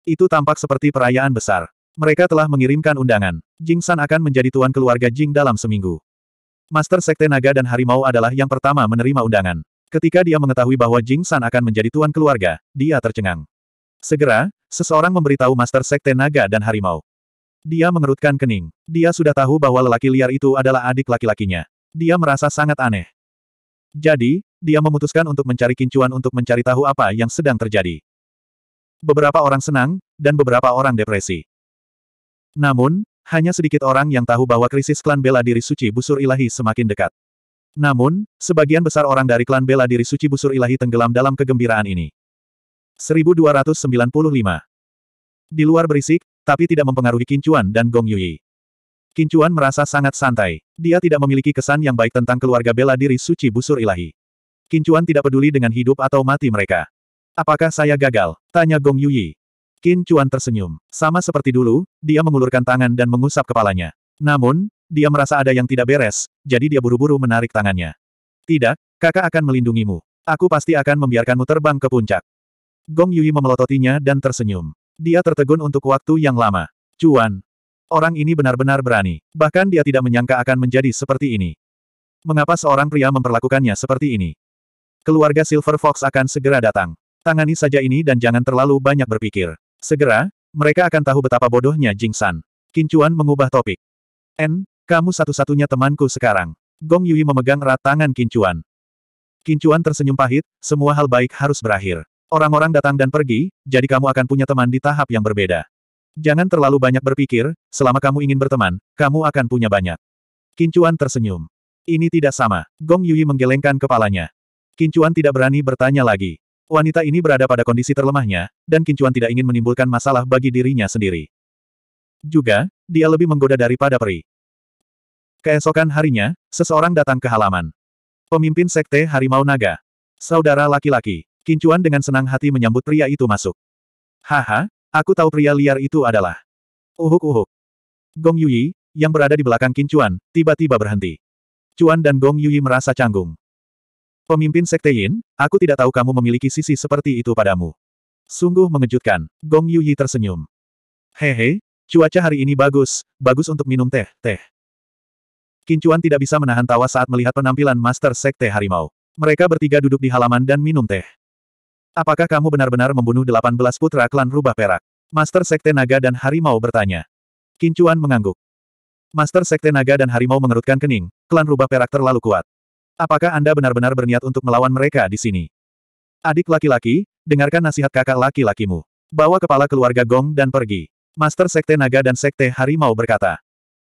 Itu tampak seperti perayaan besar. Mereka telah mengirimkan undangan. Jing San akan menjadi tuan keluarga Jing dalam seminggu. Master Sekte Naga dan Harimau adalah yang pertama menerima undangan. Ketika dia mengetahui bahwa Jing San akan menjadi tuan keluarga, dia tercengang. Segera, seseorang memberitahu Master Sekte Naga dan Harimau. Dia mengerutkan kening. Dia sudah tahu bahwa lelaki liar itu adalah adik laki-lakinya. Dia merasa sangat aneh. Jadi, dia memutuskan untuk mencari kincuan untuk mencari tahu apa yang sedang terjadi. Beberapa orang senang, dan beberapa orang depresi. Namun, hanya sedikit orang yang tahu bahwa krisis klan bela diri suci busur ilahi semakin dekat. Namun, sebagian besar orang dari klan bela diri suci busur ilahi tenggelam dalam kegembiraan ini. 1295 Di luar berisik, tapi tidak mempengaruhi Kincuan dan Gong Yui. Kincuan merasa sangat santai. Dia tidak memiliki kesan yang baik tentang keluarga bela diri suci busur ilahi. Kincuan tidak peduli dengan hidup atau mati mereka. Apakah saya gagal? Tanya Gong Yui. Qin Chuan tersenyum. Sama seperti dulu, dia mengulurkan tangan dan mengusap kepalanya. Namun, dia merasa ada yang tidak beres, jadi dia buru-buru menarik tangannya. Tidak, kakak akan melindungimu. Aku pasti akan membiarkanmu terbang ke puncak. Gong Yui memelototinya dan tersenyum. Dia tertegun untuk waktu yang lama. Cuan. Orang ini benar-benar berani. Bahkan dia tidak menyangka akan menjadi seperti ini. Mengapa seorang pria memperlakukannya seperti ini? Keluarga Silver Fox akan segera datang. Tangani saja ini dan jangan terlalu banyak berpikir. Segera, mereka akan tahu betapa bodohnya Jing San. Kincuan mengubah topik. En, kamu satu-satunya temanku sekarang. Gong Yui memegang erat tangan Kincuan. Kincuan tersenyum pahit, semua hal baik harus berakhir. Orang-orang datang dan pergi, jadi kamu akan punya teman di tahap yang berbeda. Jangan terlalu banyak berpikir, selama kamu ingin berteman, kamu akan punya banyak. Kincuan tersenyum. Ini tidak sama. Gong Yui menggelengkan kepalanya. Kincuan tidak berani bertanya lagi. Wanita ini berada pada kondisi terlemahnya, dan Kincuan tidak ingin menimbulkan masalah bagi dirinya sendiri. Juga, dia lebih menggoda daripada peri. Keesokan harinya, seseorang datang ke halaman. Pemimpin Sekte Harimau Naga. Saudara laki-laki, Kincuan dengan senang hati menyambut pria itu masuk. Haha, aku tahu pria liar itu adalah. Uhuk-uhuk. Gong Yuyi, yang berada di belakang Kincuan, tiba-tiba berhenti. Cuan dan Gong Yuyi merasa canggung. Pemimpin Sekte Yin, aku tidak tahu kamu memiliki sisi seperti itu padamu. Sungguh mengejutkan, Gong Yuyi tersenyum. Hehe, cuaca hari ini bagus, bagus untuk minum teh, teh. Kincuan tidak bisa menahan tawa saat melihat penampilan Master Sekte Harimau. Mereka bertiga duduk di halaman dan minum teh. Apakah kamu benar-benar membunuh 18 putra klan rubah perak? Master Sekte Naga dan Harimau bertanya. Kincuan mengangguk. Master Sekte Naga dan Harimau mengerutkan kening, klan rubah perak terlalu kuat. Apakah Anda benar-benar berniat untuk melawan mereka di sini? Adik laki-laki, dengarkan nasihat kakak laki-lakimu. Bawa kepala keluarga Gong dan pergi. Master Sekte Naga dan Sekte Harimau berkata.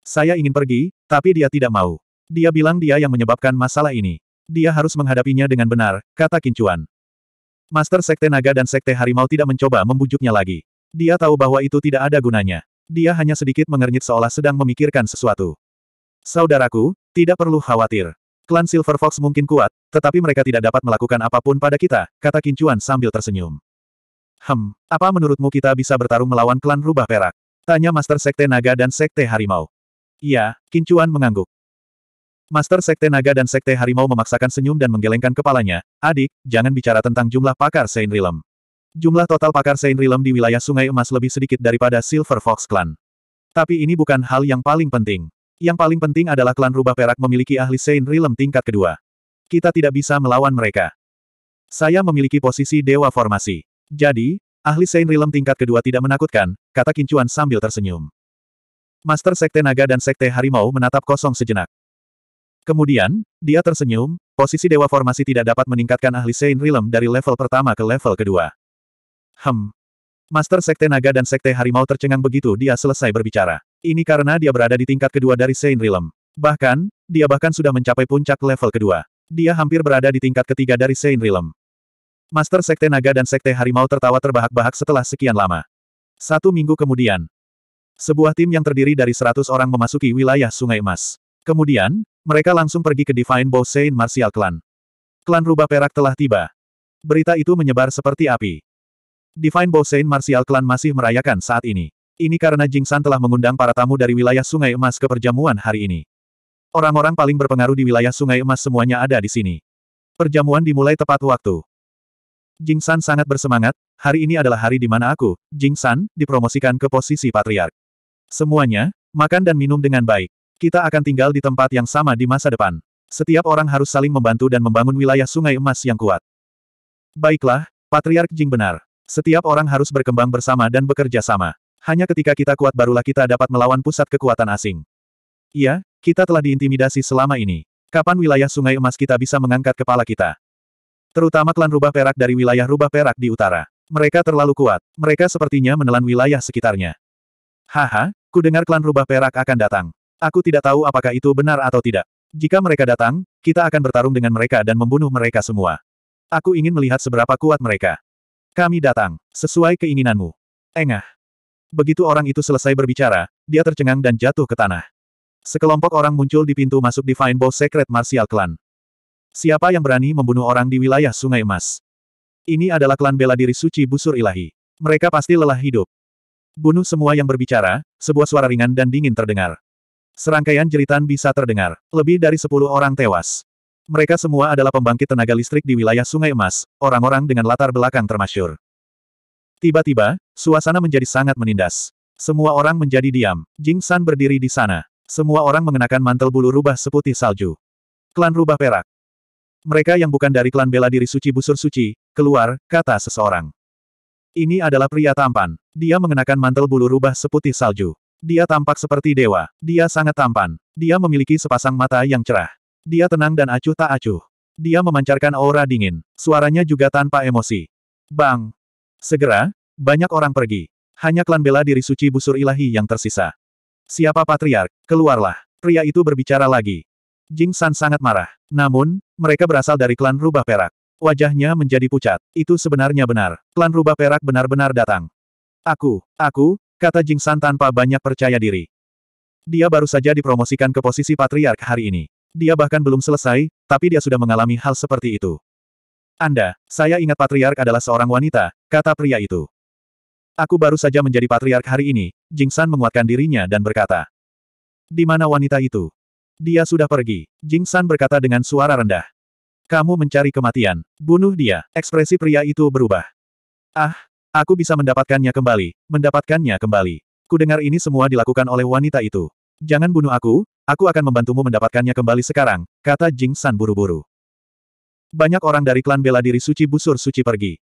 Saya ingin pergi, tapi dia tidak mau. Dia bilang dia yang menyebabkan masalah ini. Dia harus menghadapinya dengan benar, kata Kincuan. Master Sekte Naga dan Sekte Harimau tidak mencoba membujuknya lagi. Dia tahu bahwa itu tidak ada gunanya. Dia hanya sedikit mengernyit seolah sedang memikirkan sesuatu. Saudaraku, tidak perlu khawatir. Klan Silver Fox mungkin kuat, tetapi mereka tidak dapat melakukan apapun pada kita, kata Kincuan sambil tersenyum. Hem, apa menurutmu kita bisa bertarung melawan klan rubah perak? Tanya Master Sekte Naga dan Sekte Harimau. Iya, Kincuan mengangguk. Master Sekte Naga dan Sekte Harimau memaksakan senyum dan menggelengkan kepalanya, adik, jangan bicara tentang jumlah pakar Saint Realm. Jumlah total pakar Saint Realm di wilayah Sungai Emas lebih sedikit daripada Silver Fox Clan. Tapi ini bukan hal yang paling penting. Yang paling penting adalah klan rubah perak memiliki ahli Saint Realm tingkat kedua. Kita tidak bisa melawan mereka. Saya memiliki posisi dewa formasi. Jadi, ahli Saint Realm tingkat kedua tidak menakutkan, kata Kincuan sambil tersenyum. Master Sekte Naga dan Sekte Harimau menatap kosong sejenak. Kemudian, dia tersenyum, posisi dewa formasi tidak dapat meningkatkan ahli Saint Realm dari level pertama ke level kedua. Hem. Master Sekte Naga dan Sekte Harimau tercengang begitu dia selesai berbicara. Ini karena dia berada di tingkat kedua dari Saint Realm. Bahkan, dia bahkan sudah mencapai puncak level kedua. Dia hampir berada di tingkat ketiga dari Saint Realm. Master Sekte Naga dan Sekte Harimau tertawa terbahak-bahak setelah sekian lama. Satu minggu kemudian, sebuah tim yang terdiri dari seratus orang memasuki wilayah Sungai Emas. Kemudian, mereka langsung pergi ke Divine Bow Saint Martial Clan. Klan Rubah Perak telah tiba. Berita itu menyebar seperti api. Divine Bow Saint Martial Clan masih merayakan saat ini. Ini karena Jing San telah mengundang para tamu dari wilayah Sungai Emas ke perjamuan hari ini. Orang-orang paling berpengaruh di wilayah Sungai Emas semuanya ada di sini. Perjamuan dimulai tepat waktu. Jing San sangat bersemangat, hari ini adalah hari di mana aku, Jing San, dipromosikan ke posisi patriark. Semuanya, makan dan minum dengan baik. Kita akan tinggal di tempat yang sama di masa depan. Setiap orang harus saling membantu dan membangun wilayah Sungai Emas yang kuat. Baiklah, Patriark Jing benar. Setiap orang harus berkembang bersama dan bekerja sama. Hanya ketika kita kuat barulah kita dapat melawan pusat kekuatan asing. Iya, kita telah diintimidasi selama ini. Kapan wilayah sungai emas kita bisa mengangkat kepala kita? Terutama klan rubah perak dari wilayah rubah perak di utara. Mereka terlalu kuat. Mereka sepertinya menelan wilayah sekitarnya. Haha, ku dengar klan rubah perak akan datang. Aku tidak tahu apakah itu benar atau tidak. Jika mereka datang, kita akan bertarung dengan mereka dan membunuh mereka semua. Aku ingin melihat seberapa kuat mereka. Kami datang, sesuai keinginanmu. Engah, Begitu orang itu selesai berbicara, dia tercengang dan jatuh ke tanah. Sekelompok orang muncul di pintu masuk Divine Bow Secret Martial Clan. Siapa yang berani membunuh orang di wilayah Sungai Emas? Ini adalah klan bela diri suci busur ilahi. Mereka pasti lelah hidup. Bunuh semua yang berbicara, sebuah suara ringan dan dingin terdengar. Serangkaian jeritan bisa terdengar. Lebih dari sepuluh orang tewas. Mereka semua adalah pembangkit tenaga listrik di wilayah Sungai Emas, orang-orang dengan latar belakang termasyur. Tiba-tiba, suasana menjadi sangat menindas. Semua orang menjadi diam. Jing San berdiri di sana. Semua orang mengenakan mantel bulu rubah seputih salju. Klan rubah perak. Mereka yang bukan dari klan bela diri suci busur suci, keluar, kata seseorang. Ini adalah pria tampan. Dia mengenakan mantel bulu rubah seputih salju. Dia tampak seperti dewa. Dia sangat tampan. Dia memiliki sepasang mata yang cerah. Dia tenang dan acuh tak acuh. Dia memancarkan aura dingin. Suaranya juga tanpa emosi. Bang! Segera, banyak orang pergi. Hanya klan bela diri suci busur ilahi yang tersisa. Siapa patriark? Keluarlah. Pria itu berbicara lagi. Jing San sangat marah. Namun, mereka berasal dari klan rubah perak. Wajahnya menjadi pucat. Itu sebenarnya benar. Klan rubah perak benar-benar datang. Aku, aku, kata Jing San tanpa banyak percaya diri. Dia baru saja dipromosikan ke posisi patriark hari ini. Dia bahkan belum selesai, tapi dia sudah mengalami hal seperti itu. Anda, saya ingat patriark adalah seorang wanita, Kata pria itu. Aku baru saja menjadi patriark hari ini, jing san menguatkan dirinya dan berkata. Di mana wanita itu? Dia sudah pergi, jing san berkata dengan suara rendah. Kamu mencari kematian, bunuh dia, ekspresi pria itu berubah. Ah, aku bisa mendapatkannya kembali, mendapatkannya kembali. ku dengar ini semua dilakukan oleh wanita itu. Jangan bunuh aku, aku akan membantumu mendapatkannya kembali sekarang, kata jing san buru-buru. Banyak orang dari klan bela diri suci busur suci pergi.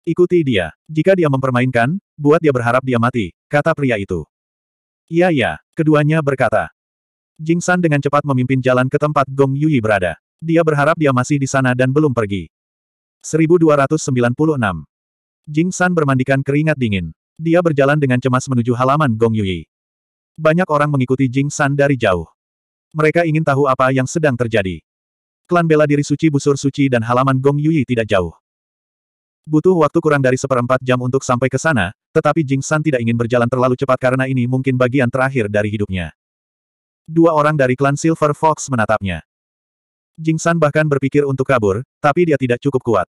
Ikuti dia. Jika dia mempermainkan, buat dia berharap dia mati, kata pria itu. Iya ya, keduanya berkata. Jing San dengan cepat memimpin jalan ke tempat Gong Yui berada. Dia berharap dia masih di sana dan belum pergi. 1296. Jing San bermandikan keringat dingin. Dia berjalan dengan cemas menuju halaman Gong Yui. Banyak orang mengikuti Jing San dari jauh. Mereka ingin tahu apa yang sedang terjadi. Klan bela diri suci busur suci dan halaman Gong Yui tidak jauh. Butuh waktu kurang dari seperempat jam untuk sampai ke sana, tetapi Jing San tidak ingin berjalan terlalu cepat karena ini mungkin bagian terakhir dari hidupnya. Dua orang dari klan Silver Fox menatapnya. Jing San bahkan berpikir untuk kabur, tapi dia tidak cukup kuat.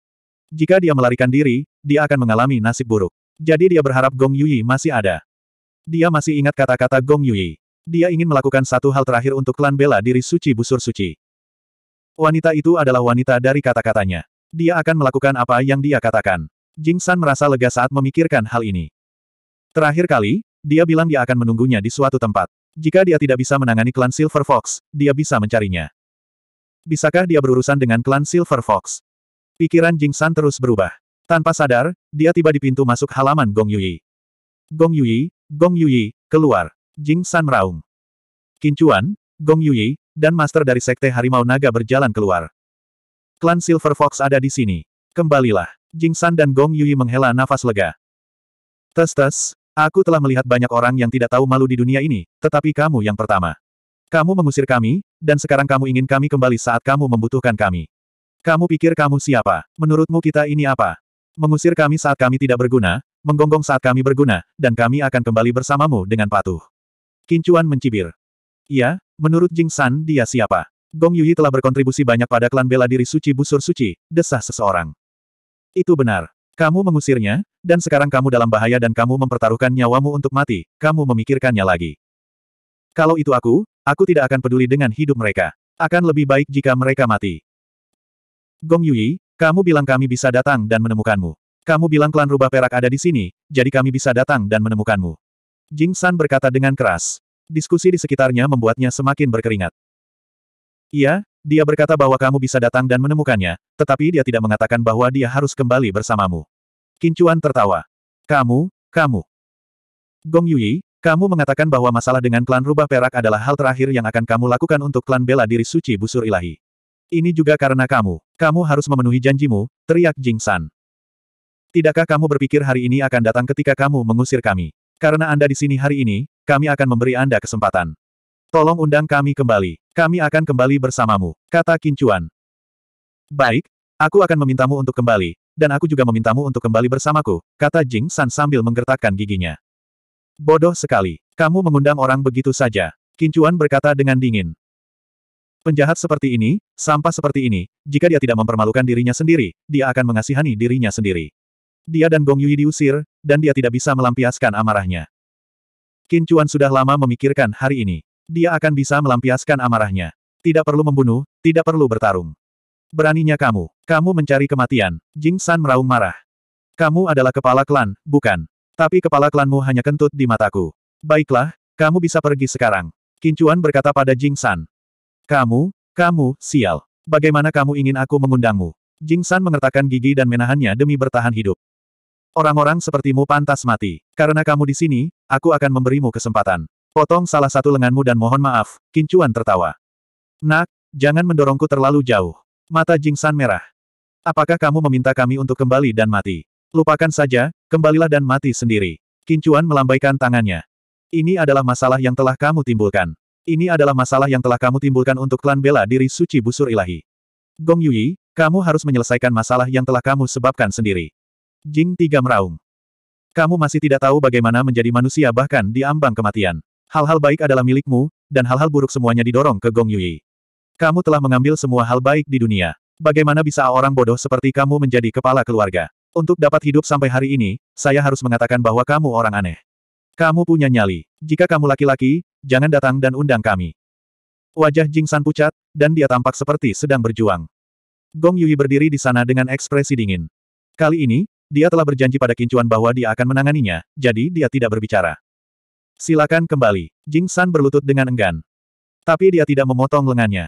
Jika dia melarikan diri, dia akan mengalami nasib buruk. Jadi dia berharap Gong Yui masih ada. Dia masih ingat kata-kata Gong Yui. Dia ingin melakukan satu hal terakhir untuk klan bela diri suci busur suci. Wanita itu adalah wanita dari kata-katanya. Dia akan melakukan apa yang dia katakan. Jing San merasa lega saat memikirkan hal ini. Terakhir kali, dia bilang dia akan menunggunya di suatu tempat. Jika dia tidak bisa menangani klan Silver Fox, dia bisa mencarinya. Bisakah dia berurusan dengan klan Silver Fox? Pikiran Jing San terus berubah. Tanpa sadar, dia tiba di pintu masuk halaman Gong Yuyi. Gong Yuyi, Gong Yuyi, keluar. Jing San meraung. Kincuan, Gong Yuyi, dan master dari Sekte Harimau Naga berjalan keluar. Klan Silver Fox ada di sini. Kembalilah. Jing San dan Gong Yui menghela nafas lega. Tes-tes, aku telah melihat banyak orang yang tidak tahu malu di dunia ini, tetapi kamu yang pertama. Kamu mengusir kami, dan sekarang kamu ingin kami kembali saat kamu membutuhkan kami. Kamu pikir kamu siapa? Menurutmu kita ini apa? Mengusir kami saat kami tidak berguna, menggonggong saat kami berguna, dan kami akan kembali bersamamu dengan patuh. Kincuan mencibir. Iya, menurut Jing San dia siapa? Gong Yuyi telah berkontribusi banyak pada klan bela diri suci busur suci, desah seseorang. Itu benar. Kamu mengusirnya, dan sekarang kamu dalam bahaya dan kamu mempertaruhkan nyawamu untuk mati, kamu memikirkannya lagi. Kalau itu aku, aku tidak akan peduli dengan hidup mereka. Akan lebih baik jika mereka mati. Gong Yuyi, kamu bilang kami bisa datang dan menemukanmu. Kamu bilang klan rubah perak ada di sini, jadi kami bisa datang dan menemukanmu. Jing San berkata dengan keras. Diskusi di sekitarnya membuatnya semakin berkeringat. Iya, dia berkata bahwa kamu bisa datang dan menemukannya, tetapi dia tidak mengatakan bahwa dia harus kembali bersamamu. Kincuan tertawa. Kamu, kamu. Gong Yui, kamu mengatakan bahwa masalah dengan klan rubah perak adalah hal terakhir yang akan kamu lakukan untuk klan bela diri suci busur ilahi. Ini juga karena kamu. Kamu harus memenuhi janjimu, teriak Jing San. Tidakkah kamu berpikir hari ini akan datang ketika kamu mengusir kami? Karena Anda di sini hari ini, kami akan memberi Anda kesempatan. Tolong undang kami kembali. Kami akan kembali bersamamu, kata Kincuan. Baik, aku akan memintamu untuk kembali, dan aku juga memintamu untuk kembali bersamaku, kata Jing San sambil menggertakkan giginya. Bodoh sekali, kamu mengundang orang begitu saja, Kincuan berkata dengan dingin. Penjahat seperti ini, sampah seperti ini, jika dia tidak mempermalukan dirinya sendiri, dia akan mengasihani dirinya sendiri. Dia dan Gong Yui diusir, dan dia tidak bisa melampiaskan amarahnya. Kincuan sudah lama memikirkan hari ini dia akan bisa melampiaskan amarahnya. Tidak perlu membunuh, tidak perlu bertarung. Beraninya kamu. Kamu mencari kematian. Jing San meraung marah. Kamu adalah kepala klan, bukan. Tapi kepala klanmu hanya kentut di mataku. Baiklah, kamu bisa pergi sekarang. Kincuan berkata pada Jing San. Kamu, kamu, sial. Bagaimana kamu ingin aku mengundangmu? Jing San mengertakkan gigi dan menahannya demi bertahan hidup. Orang-orang sepertimu pantas mati. Karena kamu di sini, aku akan memberimu kesempatan. Potong salah satu lenganmu dan mohon maaf, Kincuan tertawa. Nak, jangan mendorongku terlalu jauh. Mata Jing San merah. Apakah kamu meminta kami untuk kembali dan mati? Lupakan saja, kembalilah dan mati sendiri. Kincuan melambaikan tangannya. Ini adalah masalah yang telah kamu timbulkan. Ini adalah masalah yang telah kamu timbulkan untuk klan bela diri suci busur ilahi. Gong Yui, kamu harus menyelesaikan masalah yang telah kamu sebabkan sendiri. Jing tiga meraung. Kamu masih tidak tahu bagaimana menjadi manusia bahkan di ambang kematian. Hal-hal baik adalah milikmu, dan hal-hal buruk semuanya didorong ke Gong Yui. Kamu telah mengambil semua hal baik di dunia. Bagaimana bisa orang bodoh seperti kamu menjadi kepala keluarga? Untuk dapat hidup sampai hari ini, saya harus mengatakan bahwa kamu orang aneh. Kamu punya nyali. Jika kamu laki-laki, jangan datang dan undang kami. Wajah Jing San pucat, dan dia tampak seperti sedang berjuang. Gong Yui berdiri di sana dengan ekspresi dingin. Kali ini, dia telah berjanji pada Kincuan bahwa dia akan menanganinya, jadi dia tidak berbicara. Silakan kembali. Jing San berlutut dengan enggan. Tapi dia tidak memotong lengannya.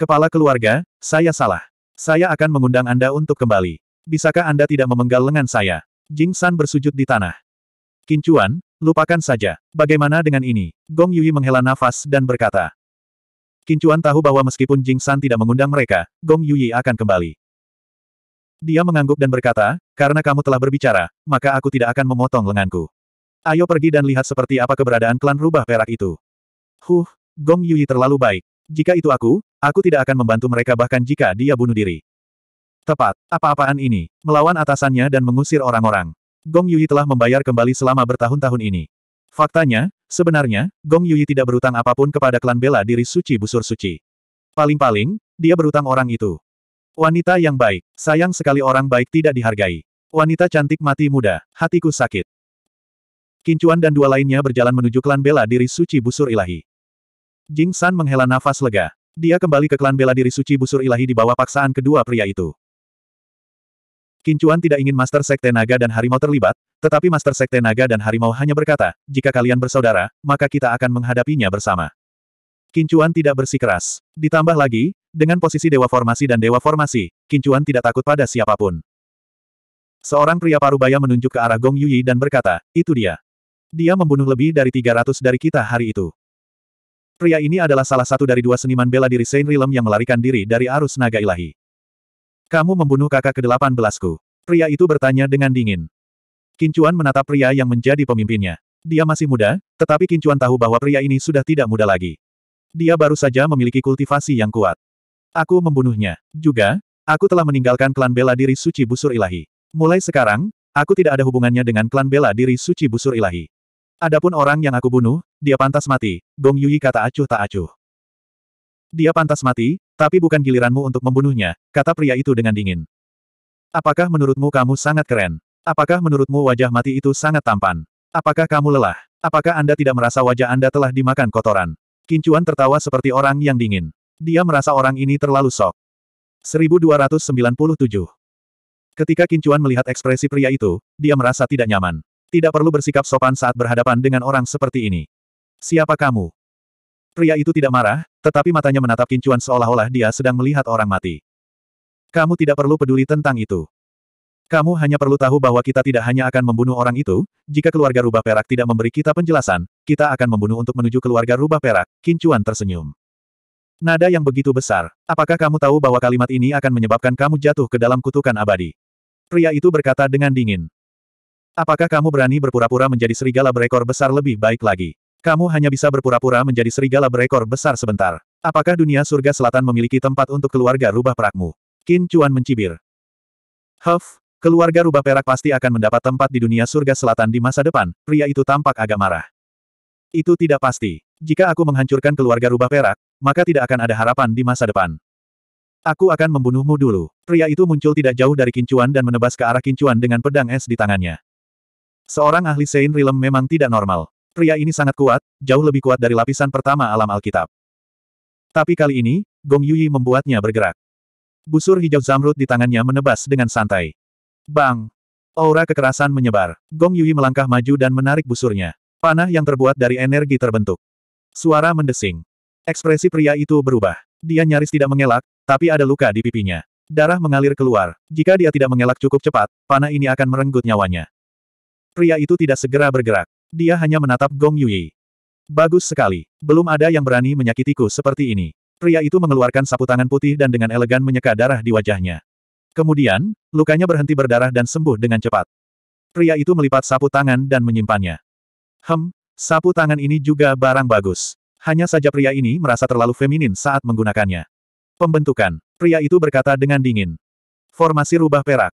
Kepala keluarga, saya salah. Saya akan mengundang Anda untuk kembali. Bisakah Anda tidak memenggal lengan saya? Jing San bersujud di tanah. Kincuan, lupakan saja. Bagaimana dengan ini? Gong Yui menghela nafas dan berkata. Kincuan tahu bahwa meskipun Jing San tidak mengundang mereka, Gong Yui akan kembali. Dia mengangguk dan berkata, karena kamu telah berbicara, maka aku tidak akan memotong lenganku. Ayo pergi dan lihat seperti apa keberadaan klan rubah perak itu. Huh, Gong Yui terlalu baik. Jika itu aku, aku tidak akan membantu mereka bahkan jika dia bunuh diri. Tepat, apa-apaan ini, melawan atasannya dan mengusir orang-orang. Gong Yui telah membayar kembali selama bertahun-tahun ini. Faktanya, sebenarnya, Gong Yui tidak berutang apapun kepada klan bela diri suci busur suci. Paling-paling, dia berutang orang itu. Wanita yang baik, sayang sekali orang baik tidak dihargai. Wanita cantik mati muda, hatiku sakit. Kincuan dan dua lainnya berjalan menuju klan bela diri suci busur ilahi. Jing San menghela nafas lega. Dia kembali ke klan bela diri suci busur ilahi di bawah paksaan kedua pria itu. Kincuan tidak ingin Master Sekte Naga dan Harimau terlibat, tetapi Master Sekte Naga dan Harimau hanya berkata, jika kalian bersaudara, maka kita akan menghadapinya bersama. Kincuan tidak bersikeras. Ditambah lagi, dengan posisi Dewa Formasi dan Dewa Formasi, Kincuan tidak takut pada siapapun. Seorang pria parubaya menunjuk ke arah Gong Yuyi dan berkata, itu dia. Dia membunuh lebih dari 300 dari kita hari itu. Pria ini adalah salah satu dari dua seniman bela diri Saint Realm yang melarikan diri dari arus naga ilahi. Kamu membunuh kakak ke-18ku. Pria itu bertanya dengan dingin. Kincuan menatap pria yang menjadi pemimpinnya. Dia masih muda, tetapi Kincuan tahu bahwa pria ini sudah tidak muda lagi. Dia baru saja memiliki kultivasi yang kuat. Aku membunuhnya. Juga, aku telah meninggalkan klan bela diri suci busur ilahi. Mulai sekarang, aku tidak ada hubungannya dengan klan bela diri suci busur ilahi. Adapun orang yang aku bunuh, dia pantas mati, Gong Yui kata acuh tak acuh. Dia pantas mati, tapi bukan giliranmu untuk membunuhnya, kata pria itu dengan dingin. Apakah menurutmu kamu sangat keren? Apakah menurutmu wajah mati itu sangat tampan? Apakah kamu lelah? Apakah Anda tidak merasa wajah Anda telah dimakan kotoran? Kincuan tertawa seperti orang yang dingin. Dia merasa orang ini terlalu sok. 1297 Ketika Kincuan melihat ekspresi pria itu, dia merasa tidak nyaman. Tidak perlu bersikap sopan saat berhadapan dengan orang seperti ini. Siapa kamu? Pria itu tidak marah, tetapi matanya menatap kincuan seolah-olah dia sedang melihat orang mati. Kamu tidak perlu peduli tentang itu. Kamu hanya perlu tahu bahwa kita tidak hanya akan membunuh orang itu, jika keluarga rubah perak tidak memberi kita penjelasan, kita akan membunuh untuk menuju keluarga rubah perak, Kincuan tersenyum. Nada yang begitu besar, apakah kamu tahu bahwa kalimat ini akan menyebabkan kamu jatuh ke dalam kutukan abadi? Pria itu berkata dengan dingin. Apakah kamu berani berpura-pura menjadi serigala berekor besar lebih baik lagi? Kamu hanya bisa berpura-pura menjadi serigala berekor besar sebentar. Apakah dunia surga selatan memiliki tempat untuk keluarga rubah perakmu? Qin Chuan mencibir. Huff, keluarga rubah perak pasti akan mendapat tempat di dunia surga selatan di masa depan, pria itu tampak agak marah. Itu tidak pasti. Jika aku menghancurkan keluarga rubah perak, maka tidak akan ada harapan di masa depan. Aku akan membunuhmu dulu. Pria itu muncul tidak jauh dari Kincuan dan menebas ke arah Kincuan dengan pedang es di tangannya. Seorang ahli Sein rilem memang tidak normal. Pria ini sangat kuat, jauh lebih kuat dari lapisan pertama alam Alkitab. Tapi kali ini, Gong Yuyi membuatnya bergerak. Busur hijau zamrud di tangannya menebas dengan santai. Bang! Aura kekerasan menyebar. Gong Yuyi melangkah maju dan menarik busurnya. Panah yang terbuat dari energi terbentuk. Suara mendesing. Ekspresi pria itu berubah. Dia nyaris tidak mengelak, tapi ada luka di pipinya. Darah mengalir keluar. Jika dia tidak mengelak cukup cepat, panah ini akan merenggut nyawanya. Pria itu tidak segera bergerak. Dia hanya menatap Gong Yui. Bagus sekali. Belum ada yang berani menyakitiku seperti ini. Pria itu mengeluarkan sapu tangan putih dan dengan elegan menyeka darah di wajahnya. Kemudian, lukanya berhenti berdarah dan sembuh dengan cepat. Pria itu melipat sapu tangan dan menyimpannya. Hem, sapu tangan ini juga barang bagus. Hanya saja pria ini merasa terlalu feminin saat menggunakannya. Pembentukan, pria itu berkata dengan dingin. Formasi rubah perak.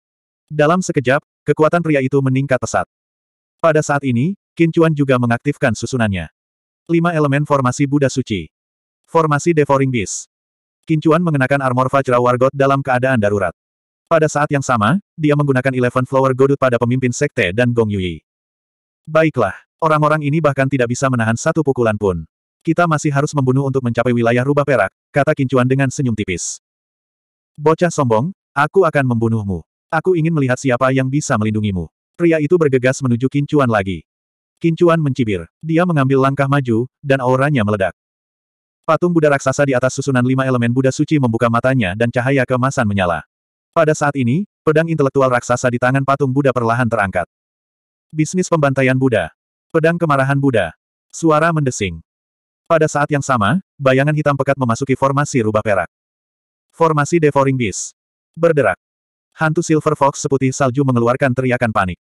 Dalam sekejap, kekuatan pria itu meningkat pesat. Pada saat ini, Kincuan juga mengaktifkan susunannya. Lima elemen formasi Buddha Suci. Formasi Devouring Beast. Kincuan mengenakan armor Vajra Wargot dalam keadaan darurat. Pada saat yang sama, dia menggunakan Eleven Flower Godut pada pemimpin sekte dan Gong Yui. Baiklah, orang-orang ini bahkan tidak bisa menahan satu pukulan pun. Kita masih harus membunuh untuk mencapai wilayah rubah perak, kata Kincuan dengan senyum tipis. Bocah sombong, aku akan membunuhmu. Aku ingin melihat siapa yang bisa melindungimu. Pria itu bergegas menuju Kincuan lagi. Kincuan mencibir. Dia mengambil langkah maju, dan auranya meledak. Patung Buddha raksasa di atas susunan lima elemen Buddha suci membuka matanya dan cahaya kemasan menyala. Pada saat ini, pedang intelektual raksasa di tangan patung Buddha perlahan terangkat. Bisnis pembantaian Buddha. Pedang kemarahan Buddha. Suara mendesing. Pada saat yang sama, bayangan hitam pekat memasuki formasi rubah perak. Formasi Devouring Beast. Berderak. Hantu Silver Fox seputih salju mengeluarkan teriakan panik.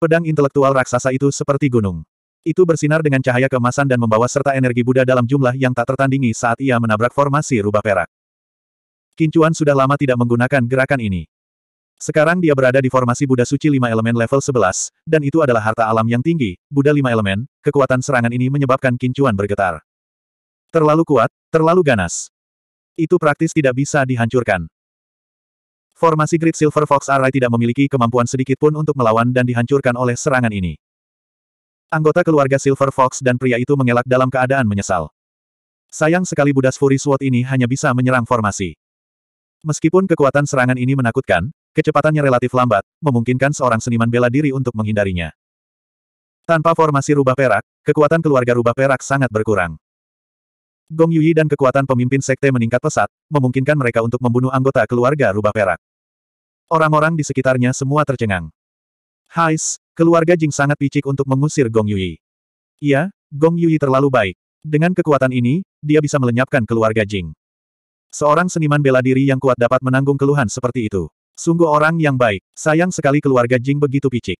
Pedang intelektual raksasa itu seperti gunung. Itu bersinar dengan cahaya kemasan dan membawa serta energi Buddha dalam jumlah yang tak tertandingi saat ia menabrak formasi rubah perak. Kincuan sudah lama tidak menggunakan gerakan ini. Sekarang dia berada di formasi Buddha Suci 5 elemen level 11, dan itu adalah harta alam yang tinggi, Buddha 5 elemen, kekuatan serangan ini menyebabkan Kincuan bergetar. Terlalu kuat, terlalu ganas. Itu praktis tidak bisa dihancurkan. Formasi Great Silver Fox Array tidak memiliki kemampuan sedikit pun untuk melawan dan dihancurkan oleh serangan ini. Anggota keluarga Silver Fox dan pria itu mengelak dalam keadaan menyesal. Sayang sekali Budas Fury Sword ini hanya bisa menyerang formasi. Meskipun kekuatan serangan ini menakutkan, kecepatannya relatif lambat, memungkinkan seorang seniman bela diri untuk menghindarinya. Tanpa formasi rubah perak, kekuatan keluarga rubah perak sangat berkurang. Gong Yuyi dan kekuatan pemimpin sekte meningkat pesat, memungkinkan mereka untuk membunuh anggota keluarga rubah perak. Orang-orang di sekitarnya semua tercengang. Hais, keluarga Jing sangat picik untuk mengusir Gong Yui. Iya, Gong Yui terlalu baik. Dengan kekuatan ini, dia bisa melenyapkan keluarga Jing. Seorang seniman bela diri yang kuat dapat menanggung keluhan seperti itu. Sungguh orang yang baik, sayang sekali keluarga Jing begitu picik.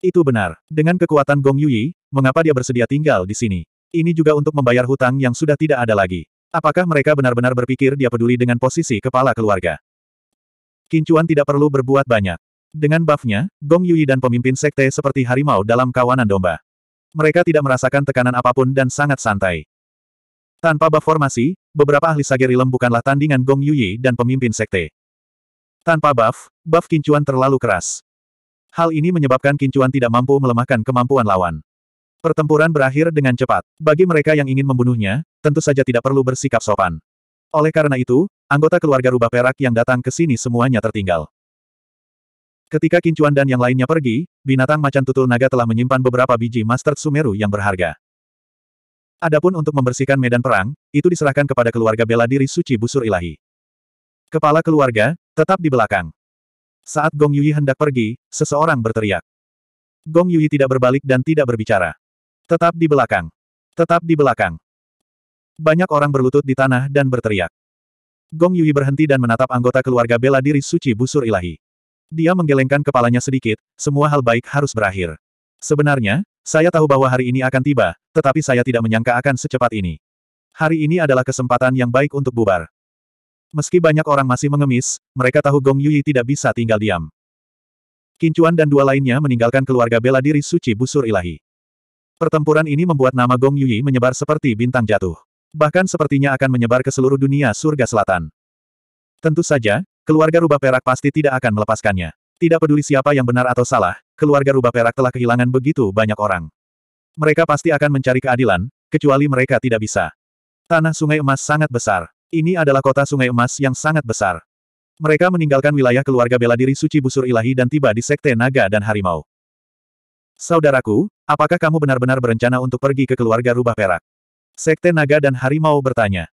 Itu benar. Dengan kekuatan Gong Yui, mengapa dia bersedia tinggal di sini? Ini juga untuk membayar hutang yang sudah tidak ada lagi. Apakah mereka benar-benar berpikir dia peduli dengan posisi kepala keluarga? Kincuan tidak perlu berbuat banyak. Dengan buffnya, Gong Yui dan pemimpin sekte seperti harimau dalam kawanan domba. Mereka tidak merasakan tekanan apapun dan sangat santai. Tanpa buff formasi, beberapa ahli sagerilem lem bukanlah tandingan Gong Yui dan pemimpin sekte. Tanpa buff, buff Kincuan terlalu keras. Hal ini menyebabkan Kincuan tidak mampu melemahkan kemampuan lawan. Pertempuran berakhir dengan cepat. Bagi mereka yang ingin membunuhnya, tentu saja tidak perlu bersikap sopan. Oleh karena itu, anggota keluarga rubah perak yang datang ke sini semuanya tertinggal. Ketika Kincuan dan yang lainnya pergi, binatang macan tutul naga telah menyimpan beberapa biji master Sumeru yang berharga. Adapun untuk membersihkan medan perang, itu diserahkan kepada keluarga bela diri suci busur ilahi. Kepala keluarga, tetap di belakang. Saat Gong Yui hendak pergi, seseorang berteriak. Gong Yui tidak berbalik dan tidak berbicara. Tetap di belakang. Tetap di belakang. Banyak orang berlutut di tanah dan berteriak. Gong Yui berhenti dan menatap anggota keluarga bela diri suci busur ilahi. Dia menggelengkan kepalanya sedikit, semua hal baik harus berakhir. Sebenarnya, saya tahu bahwa hari ini akan tiba, tetapi saya tidak menyangka akan secepat ini. Hari ini adalah kesempatan yang baik untuk bubar. Meski banyak orang masih mengemis, mereka tahu Gong Yui tidak bisa tinggal diam. Kincuan dan dua lainnya meninggalkan keluarga bela diri suci busur ilahi. Pertempuran ini membuat nama Gong Yui menyebar seperti bintang jatuh. Bahkan sepertinya akan menyebar ke seluruh dunia surga selatan. Tentu saja, keluarga rubah perak pasti tidak akan melepaskannya. Tidak peduli siapa yang benar atau salah, keluarga rubah perak telah kehilangan begitu banyak orang. Mereka pasti akan mencari keadilan, kecuali mereka tidak bisa. Tanah Sungai Emas sangat besar. Ini adalah kota Sungai Emas yang sangat besar. Mereka meninggalkan wilayah keluarga bela diri suci busur ilahi dan tiba di sekte naga dan harimau. Saudaraku, apakah kamu benar-benar berencana untuk pergi ke keluarga rubah perak? Sekte Naga dan Harimau bertanya.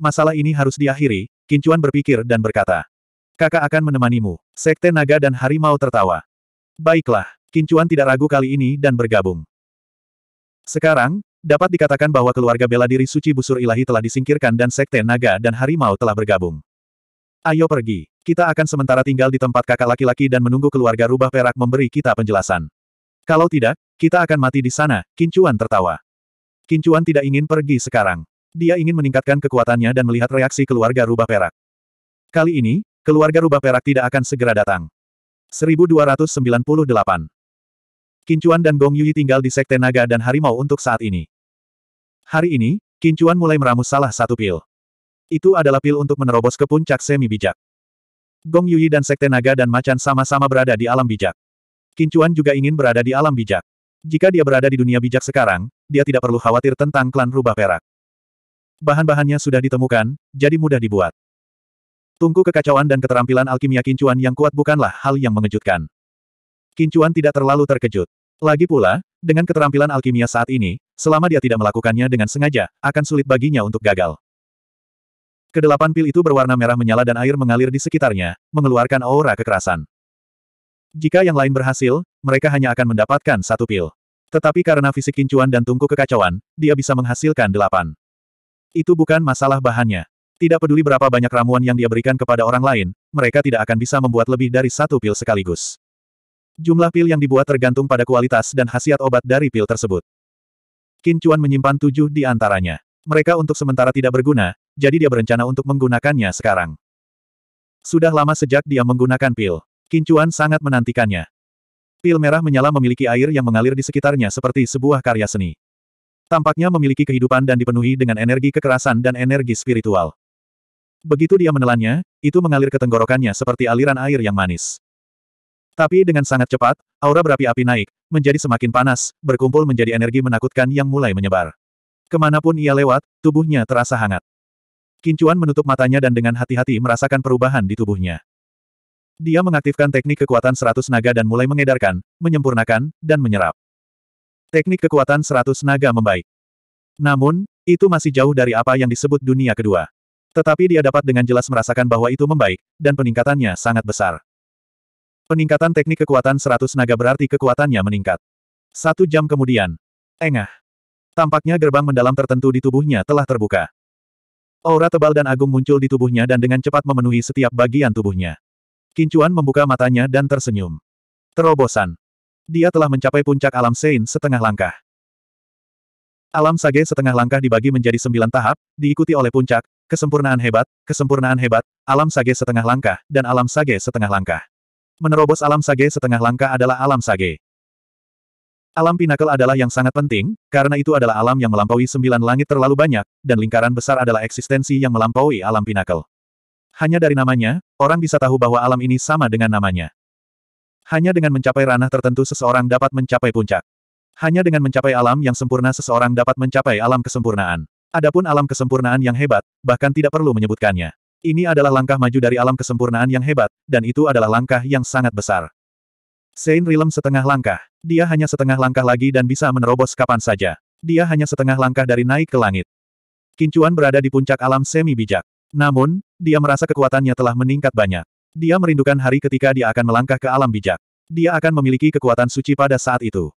Masalah ini harus diakhiri, Kincuan berpikir dan berkata. Kakak akan menemanimu. Sekte Naga dan Harimau tertawa. Baiklah, Kincuan tidak ragu kali ini dan bergabung. Sekarang, dapat dikatakan bahwa keluarga bela diri suci busur ilahi telah disingkirkan dan Sekte Naga dan Harimau telah bergabung. Ayo pergi. Kita akan sementara tinggal di tempat kakak laki-laki dan menunggu keluarga rubah perak memberi kita penjelasan. Kalau tidak, kita akan mati di sana, Kincuan tertawa. Kincuan tidak ingin pergi sekarang. Dia ingin meningkatkan kekuatannya dan melihat reaksi keluarga rubah perak. Kali ini, keluarga rubah perak tidak akan segera datang. 1298 Kincuan dan Gong Yui tinggal di Sekte Naga dan Harimau untuk saat ini. Hari ini, Kincuan mulai meramu salah satu pil. Itu adalah pil untuk menerobos ke puncak semi bijak. Gong Yui dan Sekte Naga dan Macan sama-sama berada di alam bijak. Kincuan juga ingin berada di alam bijak. Jika dia berada di dunia bijak sekarang, dia tidak perlu khawatir tentang klan rubah perak. Bahan-bahannya sudah ditemukan, jadi mudah dibuat. Tungku kekacauan dan keterampilan alkimia kincuan yang kuat bukanlah hal yang mengejutkan. Kincuan tidak terlalu terkejut. Lagi pula, dengan keterampilan alkimia saat ini, selama dia tidak melakukannya dengan sengaja, akan sulit baginya untuk gagal. Kedelapan pil itu berwarna merah menyala dan air mengalir di sekitarnya, mengeluarkan aura kekerasan. Jika yang lain berhasil, mereka hanya akan mendapatkan satu pil. Tetapi karena fisik kincuan dan tungku kekacauan, dia bisa menghasilkan delapan. Itu bukan masalah bahannya. Tidak peduli berapa banyak ramuan yang dia berikan kepada orang lain, mereka tidak akan bisa membuat lebih dari satu pil sekaligus. Jumlah pil yang dibuat tergantung pada kualitas dan khasiat obat dari pil tersebut. Kincuan menyimpan tujuh di antaranya. Mereka untuk sementara tidak berguna, jadi dia berencana untuk menggunakannya sekarang. Sudah lama sejak dia menggunakan pil. Kincuan sangat menantikannya. Pil merah menyala memiliki air yang mengalir di sekitarnya seperti sebuah karya seni. Tampaknya memiliki kehidupan dan dipenuhi dengan energi kekerasan dan energi spiritual. Begitu dia menelannya, itu mengalir ke tenggorokannya seperti aliran air yang manis. Tapi dengan sangat cepat, aura berapi-api naik, menjadi semakin panas, berkumpul menjadi energi menakutkan yang mulai menyebar. Kemanapun ia lewat, tubuhnya terasa hangat. Kincuan menutup matanya dan dengan hati-hati merasakan perubahan di tubuhnya. Dia mengaktifkan teknik kekuatan seratus naga dan mulai mengedarkan, menyempurnakan, dan menyerap. Teknik kekuatan seratus naga membaik. Namun, itu masih jauh dari apa yang disebut dunia kedua. Tetapi dia dapat dengan jelas merasakan bahwa itu membaik, dan peningkatannya sangat besar. Peningkatan teknik kekuatan seratus naga berarti kekuatannya meningkat. Satu jam kemudian. Engah. Tampaknya gerbang mendalam tertentu di tubuhnya telah terbuka. Aura tebal dan agung muncul di tubuhnya dan dengan cepat memenuhi setiap bagian tubuhnya. Kincuan membuka matanya dan tersenyum. Terobosan. Dia telah mencapai puncak alam Sein setengah langkah. Alam Sage setengah langkah dibagi menjadi sembilan tahap, diikuti oleh puncak, kesempurnaan hebat, kesempurnaan hebat, alam Sage setengah langkah, dan alam Sage setengah langkah. Menerobos alam Sage setengah langkah adalah alam Sage. Alam pinnacle adalah yang sangat penting, karena itu adalah alam yang melampaui sembilan langit terlalu banyak, dan lingkaran besar adalah eksistensi yang melampaui alam pinnacle. Hanya dari namanya, orang bisa tahu bahwa alam ini sama dengan namanya. Hanya dengan mencapai ranah tertentu seseorang dapat mencapai puncak. Hanya dengan mencapai alam yang sempurna seseorang dapat mencapai alam kesempurnaan. Adapun alam kesempurnaan yang hebat, bahkan tidak perlu menyebutkannya. Ini adalah langkah maju dari alam kesempurnaan yang hebat, dan itu adalah langkah yang sangat besar. Sein Rilem setengah langkah. Dia hanya setengah langkah lagi dan bisa menerobos kapan saja. Dia hanya setengah langkah dari naik ke langit. Kincuan berada di puncak alam semi bijak. Namun, dia merasa kekuatannya telah meningkat banyak. Dia merindukan hari ketika dia akan melangkah ke alam bijak. Dia akan memiliki kekuatan suci pada saat itu.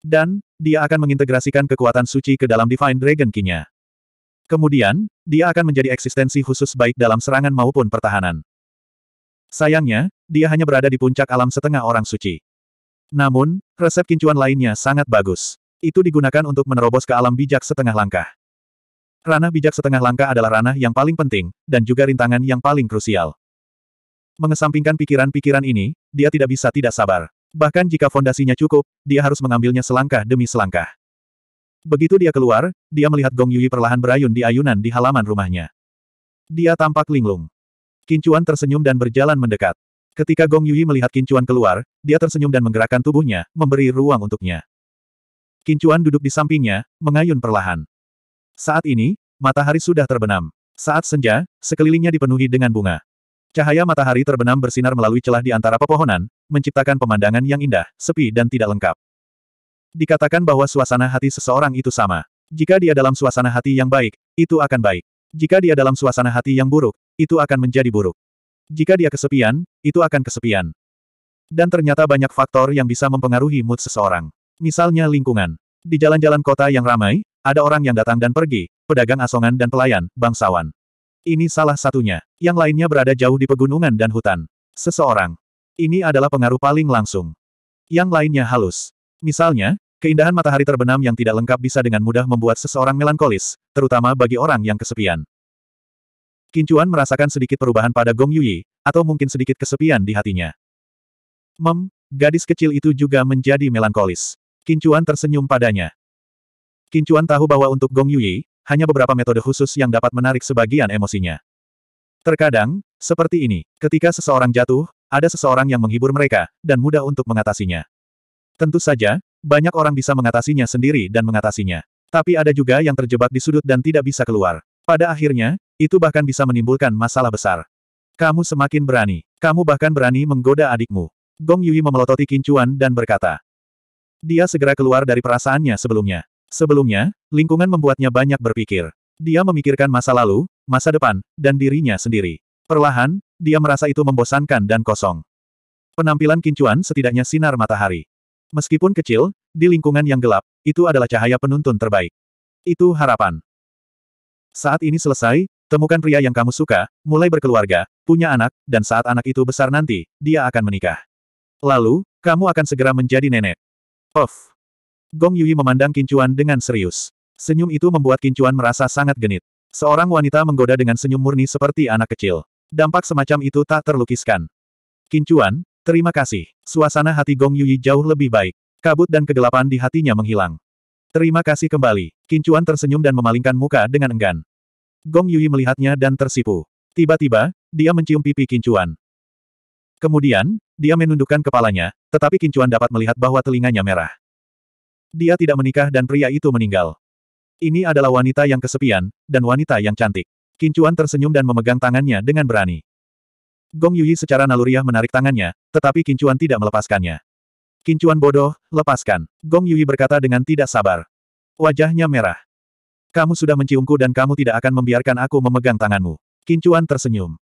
Dan, dia akan mengintegrasikan kekuatan suci ke dalam Divine Dragon key nya Kemudian, dia akan menjadi eksistensi khusus baik dalam serangan maupun pertahanan. Sayangnya, dia hanya berada di puncak alam setengah orang suci. Namun, resep kincuan lainnya sangat bagus. Itu digunakan untuk menerobos ke alam bijak setengah langkah. Ranah bijak setengah langkah adalah ranah yang paling penting, dan juga rintangan yang paling krusial. Mengesampingkan pikiran-pikiran ini, dia tidak bisa tidak sabar. Bahkan jika fondasinya cukup, dia harus mengambilnya selangkah demi selangkah. Begitu dia keluar, dia melihat Gong Yui perlahan berayun di ayunan di halaman rumahnya. Dia tampak linglung. Kincuan tersenyum dan berjalan mendekat. Ketika Gong Yui melihat Kincuan keluar, dia tersenyum dan menggerakkan tubuhnya, memberi ruang untuknya. Kincuan duduk di sampingnya, mengayun perlahan. Saat ini, matahari sudah terbenam. Saat senja, sekelilingnya dipenuhi dengan bunga. Cahaya matahari terbenam bersinar melalui celah di antara pepohonan, menciptakan pemandangan yang indah, sepi dan tidak lengkap. Dikatakan bahwa suasana hati seseorang itu sama. Jika dia dalam suasana hati yang baik, itu akan baik. Jika dia dalam suasana hati yang buruk, itu akan menjadi buruk. Jika dia kesepian, itu akan kesepian. Dan ternyata banyak faktor yang bisa mempengaruhi mood seseorang. Misalnya lingkungan. Di jalan-jalan kota yang ramai, ada orang yang datang dan pergi, pedagang asongan dan pelayan, bangsawan. Ini salah satunya. Yang lainnya berada jauh di pegunungan dan hutan. Seseorang. Ini adalah pengaruh paling langsung. Yang lainnya halus. Misalnya, keindahan matahari terbenam yang tidak lengkap bisa dengan mudah membuat seseorang melankolis, terutama bagi orang yang kesepian. Kincuan merasakan sedikit perubahan pada Gong Yuyi, atau mungkin sedikit kesepian di hatinya. Mem, gadis kecil itu juga menjadi melankolis. Kincuan tersenyum padanya. Kincuan tahu bahwa untuk Gong Yuyi, hanya beberapa metode khusus yang dapat menarik sebagian emosinya. Terkadang, seperti ini, ketika seseorang jatuh, ada seseorang yang menghibur mereka, dan mudah untuk mengatasinya. Tentu saja, banyak orang bisa mengatasinya sendiri dan mengatasinya. Tapi ada juga yang terjebak di sudut dan tidak bisa keluar. Pada akhirnya, itu bahkan bisa menimbulkan masalah besar. Kamu semakin berani. Kamu bahkan berani menggoda adikmu. Gong Yui memelototi Kincuan dan berkata. Dia segera keluar dari perasaannya sebelumnya. Sebelumnya, lingkungan membuatnya banyak berpikir. Dia memikirkan masa lalu, masa depan, dan dirinya sendiri. Perlahan, dia merasa itu membosankan dan kosong. Penampilan kincuan setidaknya sinar matahari. Meskipun kecil, di lingkungan yang gelap, itu adalah cahaya penuntun terbaik. Itu harapan. Saat ini selesai, temukan pria yang kamu suka, mulai berkeluarga, punya anak, dan saat anak itu besar nanti, dia akan menikah. Lalu, kamu akan segera menjadi nenek. Puff. Gong Yui memandang Kincuan dengan serius. Senyum itu membuat Kincuan merasa sangat genit. Seorang wanita menggoda dengan senyum murni seperti anak kecil. Dampak semacam itu tak terlukiskan. Kincuan, terima kasih. Suasana hati Gong Yui jauh lebih baik. Kabut dan kegelapan di hatinya menghilang. Terima kasih kembali. Kincuan tersenyum dan memalingkan muka dengan enggan. Gong Yui melihatnya dan tersipu. Tiba-tiba, dia mencium pipi Kincuan. Kemudian, dia menundukkan kepalanya, tetapi Kincuan dapat melihat bahwa telinganya merah. Dia tidak menikah dan pria itu meninggal. Ini adalah wanita yang kesepian, dan wanita yang cantik. Kincuan tersenyum dan memegang tangannya dengan berani. Gong Yuyi secara naluriah menarik tangannya, tetapi Kincuan tidak melepaskannya. Kincuan bodoh, lepaskan. Gong Yuyi berkata dengan tidak sabar. Wajahnya merah. Kamu sudah menciumku dan kamu tidak akan membiarkan aku memegang tanganmu. Kincuan tersenyum.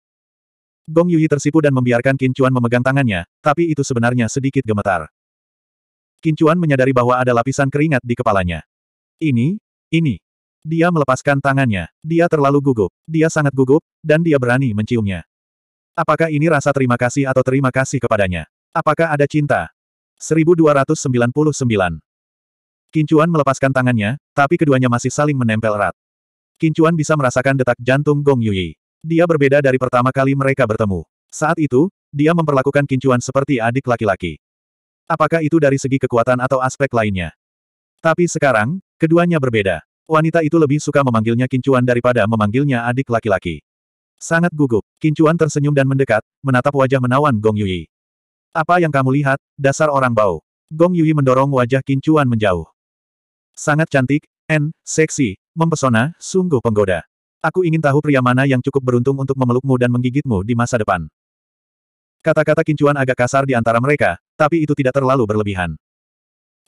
Gong Yuyi tersipu dan membiarkan Kincuan memegang tangannya, tapi itu sebenarnya sedikit gemetar. Kincuan menyadari bahwa ada lapisan keringat di kepalanya. Ini, ini. Dia melepaskan tangannya. Dia terlalu gugup. Dia sangat gugup, dan dia berani menciumnya. Apakah ini rasa terima kasih atau terima kasih kepadanya? Apakah ada cinta? 1299. Kincuan melepaskan tangannya, tapi keduanya masih saling menempel erat. Kincuan bisa merasakan detak jantung Gong Yui. Dia berbeda dari pertama kali mereka bertemu. Saat itu, dia memperlakukan Kincuan seperti adik laki-laki. Apakah itu dari segi kekuatan atau aspek lainnya? Tapi sekarang, keduanya berbeda. Wanita itu lebih suka memanggilnya Kincuan daripada memanggilnya adik laki-laki. Sangat gugup, Kincuan tersenyum dan mendekat, menatap wajah menawan Gong Yui. Apa yang kamu lihat, dasar orang bau? Gong Yui mendorong wajah Kincuan menjauh. Sangat cantik, en, seksi, mempesona, sungguh penggoda. Aku ingin tahu pria mana yang cukup beruntung untuk memelukmu dan menggigitmu di masa depan. Kata-kata Kincuan agak kasar di antara mereka, tapi itu tidak terlalu berlebihan.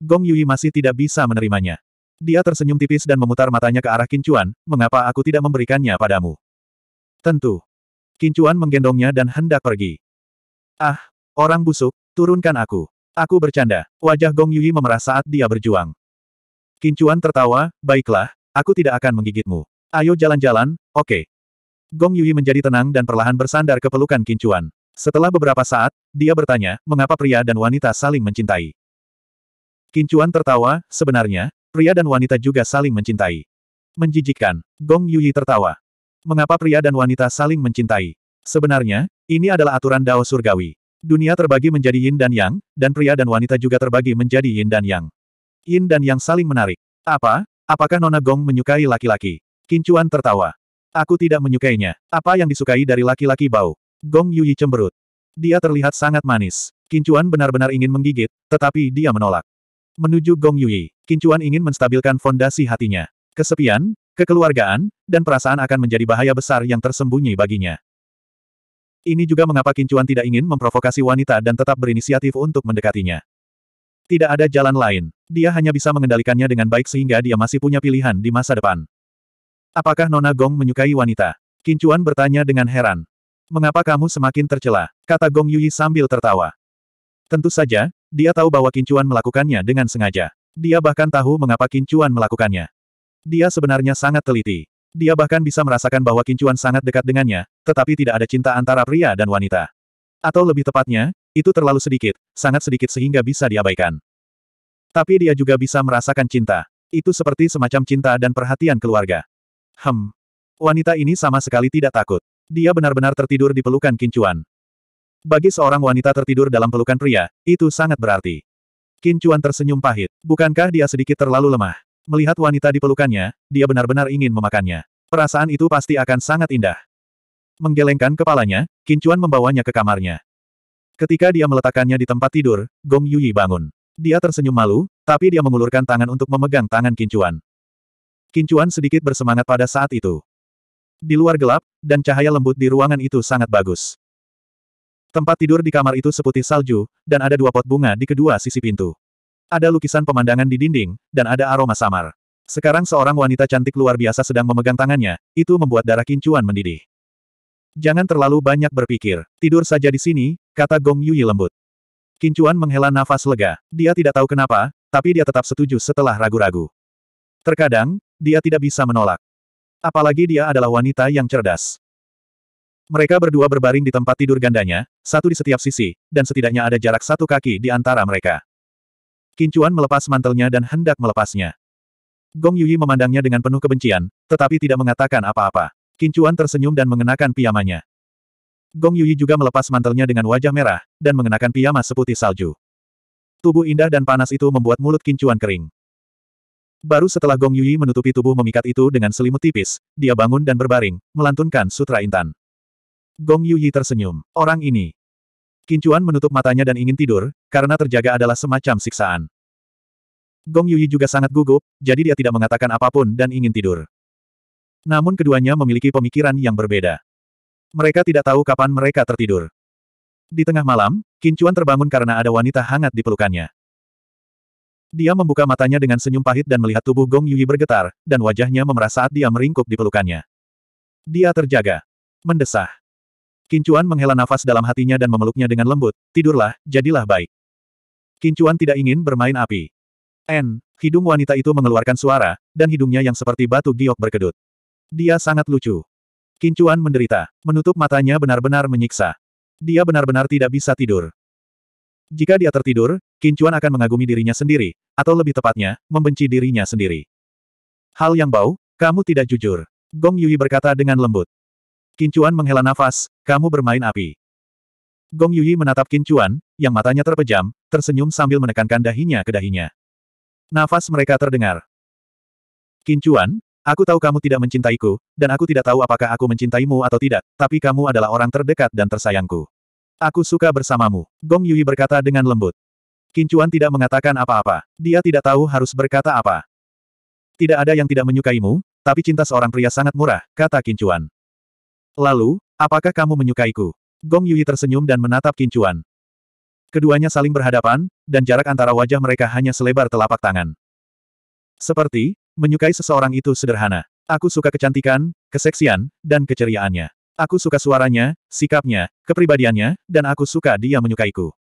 Gong Yui masih tidak bisa menerimanya. Dia tersenyum tipis dan memutar matanya ke arah Kincuan, mengapa aku tidak memberikannya padamu? Tentu. Kincuan menggendongnya dan hendak pergi. Ah, orang busuk, turunkan aku. Aku bercanda. Wajah Gong Yui memerah saat dia berjuang. Kincuan tertawa, baiklah, aku tidak akan menggigitmu. Ayo jalan-jalan, oke. Okay. Gong Yui menjadi tenang dan perlahan bersandar ke pelukan Kincuan. Setelah beberapa saat, dia bertanya, mengapa pria dan wanita saling mencintai? Kincuan tertawa, sebenarnya, pria dan wanita juga saling mencintai. Menjijikkan, Gong Yuyi tertawa. Mengapa pria dan wanita saling mencintai? Sebenarnya, ini adalah aturan Dao Surgawi. Dunia terbagi menjadi yin dan yang, dan pria dan wanita juga terbagi menjadi yin dan yang. Yin dan yang saling menarik. Apa? Apakah Nona Gong menyukai laki-laki? Kincuan tertawa. Aku tidak menyukainya. Apa yang disukai dari laki-laki bau? Gong Yuyi cemberut. Dia terlihat sangat manis. Kincuan benar-benar ingin menggigit, tetapi dia menolak. Menuju Gong Yuyi, Kincuan ingin menstabilkan fondasi hatinya. Kesepian, kekeluargaan, dan perasaan akan menjadi bahaya besar yang tersembunyi baginya. Ini juga mengapa Kincuan tidak ingin memprovokasi wanita dan tetap berinisiatif untuk mendekatinya. Tidak ada jalan lain. Dia hanya bisa mengendalikannya dengan baik sehingga dia masih punya pilihan di masa depan. Apakah Nona Gong menyukai wanita? Kincuan bertanya dengan heran. Mengapa kamu semakin tercela? Kata Gong Yuyi sambil tertawa. Tentu saja, dia tahu bahwa Kincuan melakukannya dengan sengaja. Dia bahkan tahu mengapa Kincuan melakukannya. Dia sebenarnya sangat teliti. Dia bahkan bisa merasakan bahwa Kincuan sangat dekat dengannya, tetapi tidak ada cinta antara pria dan wanita. Atau lebih tepatnya, itu terlalu sedikit, sangat sedikit sehingga bisa diabaikan. Tapi dia juga bisa merasakan cinta. Itu seperti semacam cinta dan perhatian keluarga. Hem. Wanita ini sama sekali tidak takut. Dia benar-benar tertidur di pelukan Kincuan. Bagi seorang wanita tertidur dalam pelukan pria, itu sangat berarti. Kincuan tersenyum pahit. Bukankah dia sedikit terlalu lemah? Melihat wanita di pelukannya, dia benar-benar ingin memakannya. Perasaan itu pasti akan sangat indah. Menggelengkan kepalanya, Kincuan membawanya ke kamarnya. Ketika dia meletakkannya di tempat tidur, Gong Yuyi bangun. Dia tersenyum malu, tapi dia mengulurkan tangan untuk memegang tangan Kincuan. Kincuan sedikit bersemangat pada saat itu. Di luar gelap, dan cahaya lembut di ruangan itu sangat bagus. Tempat tidur di kamar itu seputih salju, dan ada dua pot bunga di kedua sisi pintu. Ada lukisan pemandangan di dinding, dan ada aroma samar. Sekarang seorang wanita cantik luar biasa sedang memegang tangannya, itu membuat darah kincuan mendidih. Jangan terlalu banyak berpikir, tidur saja di sini, kata Gong Yuyi lembut. Kincuan menghela nafas lega, dia tidak tahu kenapa, tapi dia tetap setuju setelah ragu-ragu. Terkadang, dia tidak bisa menolak. Apalagi dia adalah wanita yang cerdas. Mereka berdua berbaring di tempat tidur gandanya, satu di setiap sisi, dan setidaknya ada jarak satu kaki di antara mereka. Kincuan melepas mantelnya dan hendak melepasnya. Gong Yuyi memandangnya dengan penuh kebencian, tetapi tidak mengatakan apa-apa. Kincuan tersenyum dan mengenakan piyamanya. Gong Yuyi juga melepas mantelnya dengan wajah merah, dan mengenakan piyama seputih salju. Tubuh indah dan panas itu membuat mulut Kincuan kering. Baru setelah Gong Yui menutupi tubuh memikat itu dengan selimut tipis, dia bangun dan berbaring, melantunkan sutra intan. Gong Yui tersenyum. Orang ini. Kincuan menutup matanya dan ingin tidur, karena terjaga adalah semacam siksaan. Gong Yui juga sangat gugup, jadi dia tidak mengatakan apapun dan ingin tidur. Namun keduanya memiliki pemikiran yang berbeda. Mereka tidak tahu kapan mereka tertidur. Di tengah malam, Kincuan terbangun karena ada wanita hangat di pelukannya. Dia membuka matanya dengan senyum pahit dan melihat tubuh Gong Yuyi bergetar, dan wajahnya memerah saat dia meringkuk di pelukannya. Dia terjaga. Mendesah. Kincuan menghela nafas dalam hatinya dan memeluknya dengan lembut, tidurlah, jadilah baik. Kincuan tidak ingin bermain api. N, hidung wanita itu mengeluarkan suara, dan hidungnya yang seperti batu giok berkedut. Dia sangat lucu. Kincuan menderita, menutup matanya benar-benar menyiksa. Dia benar-benar tidak bisa tidur. Jika dia tertidur, Kincuan akan mengagumi dirinya sendiri, atau lebih tepatnya, membenci dirinya sendiri. Hal yang bau, kamu tidak jujur. Gong Yui berkata dengan lembut. Kincuan menghela nafas, kamu bermain api. Gong Yui menatap Kincuan, yang matanya terpejam, tersenyum sambil menekankan dahinya ke dahinya. Nafas mereka terdengar. Kincuan, Aku tahu kamu tidak mencintaiku, dan aku tidak tahu apakah aku mencintaimu atau tidak, tapi kamu adalah orang terdekat dan tersayangku. Aku suka bersamamu. Gong Yui berkata dengan lembut. Kincuan tidak mengatakan apa-apa. Dia tidak tahu harus berkata apa. Tidak ada yang tidak menyukaimu, tapi cinta seorang pria sangat murah, kata Kincuan. Lalu, apakah kamu menyukaiku? Gong Yui tersenyum dan menatap Kincuan. Keduanya saling berhadapan, dan jarak antara wajah mereka hanya selebar telapak tangan. Seperti, menyukai seseorang itu sederhana. Aku suka kecantikan, keseksian, dan keceriaannya. Aku suka suaranya, sikapnya, kepribadiannya, dan aku suka dia menyukaiku.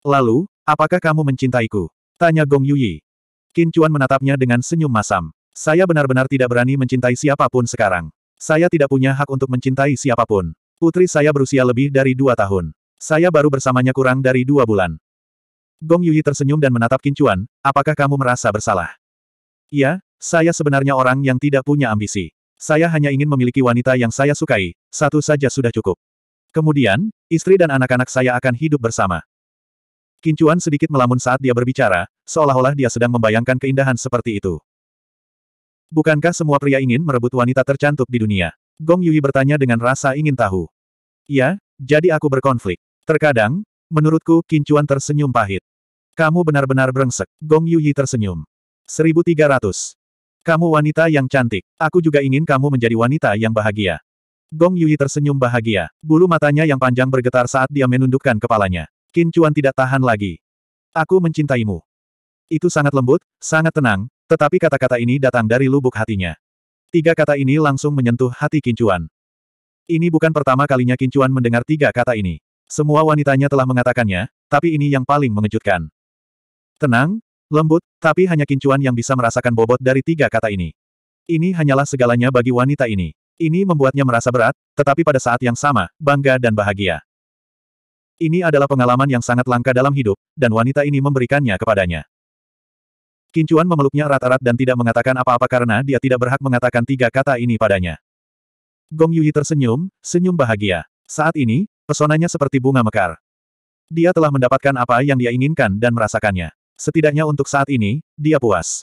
Lalu, apakah kamu mencintaiku? Tanya Gong Yuyi. Qin Chuan menatapnya dengan senyum masam. Saya benar-benar tidak berani mencintai siapapun sekarang. Saya tidak punya hak untuk mencintai siapapun. Putri saya berusia lebih dari dua tahun. Saya baru bersamanya kurang dari dua bulan. Gong Yuyi tersenyum dan menatap Qin Chuan, apakah kamu merasa bersalah? Iya, saya sebenarnya orang yang tidak punya ambisi. Saya hanya ingin memiliki wanita yang saya sukai, satu saja sudah cukup. Kemudian, istri dan anak-anak saya akan hidup bersama. Kincuan sedikit melamun saat dia berbicara, seolah-olah dia sedang membayangkan keindahan seperti itu. Bukankah semua pria ingin merebut wanita tercantik di dunia? Gong Yui bertanya dengan rasa ingin tahu. Ya, jadi aku berkonflik. Terkadang, menurutku, Kincuan tersenyum pahit. Kamu benar-benar brengsek. Gong Yui tersenyum. 1300. Kamu wanita yang cantik. Aku juga ingin kamu menjadi wanita yang bahagia. Gong Yui tersenyum bahagia. Bulu matanya yang panjang bergetar saat dia menundukkan kepalanya. Qin Chuan tidak tahan lagi. Aku mencintaimu. Itu sangat lembut, sangat tenang, tetapi kata-kata ini datang dari lubuk hatinya. Tiga kata ini langsung menyentuh hati Qin Chuan. Ini bukan pertama kalinya Qin Chuan mendengar tiga kata ini. Semua wanitanya telah mengatakannya, tapi ini yang paling mengejutkan. Tenang, Lembut, tapi hanya kincuan yang bisa merasakan bobot dari tiga kata ini. Ini hanyalah segalanya bagi wanita ini. Ini membuatnya merasa berat, tetapi pada saat yang sama, bangga dan bahagia. Ini adalah pengalaman yang sangat langka dalam hidup, dan wanita ini memberikannya kepadanya. Kincuan memeluknya erat-erat dan tidak mengatakan apa-apa karena dia tidak berhak mengatakan tiga kata ini padanya. Gong Yuyi tersenyum, senyum bahagia. Saat ini, pesonanya seperti bunga mekar. Dia telah mendapatkan apa yang dia inginkan dan merasakannya. Setidaknya untuk saat ini, dia puas.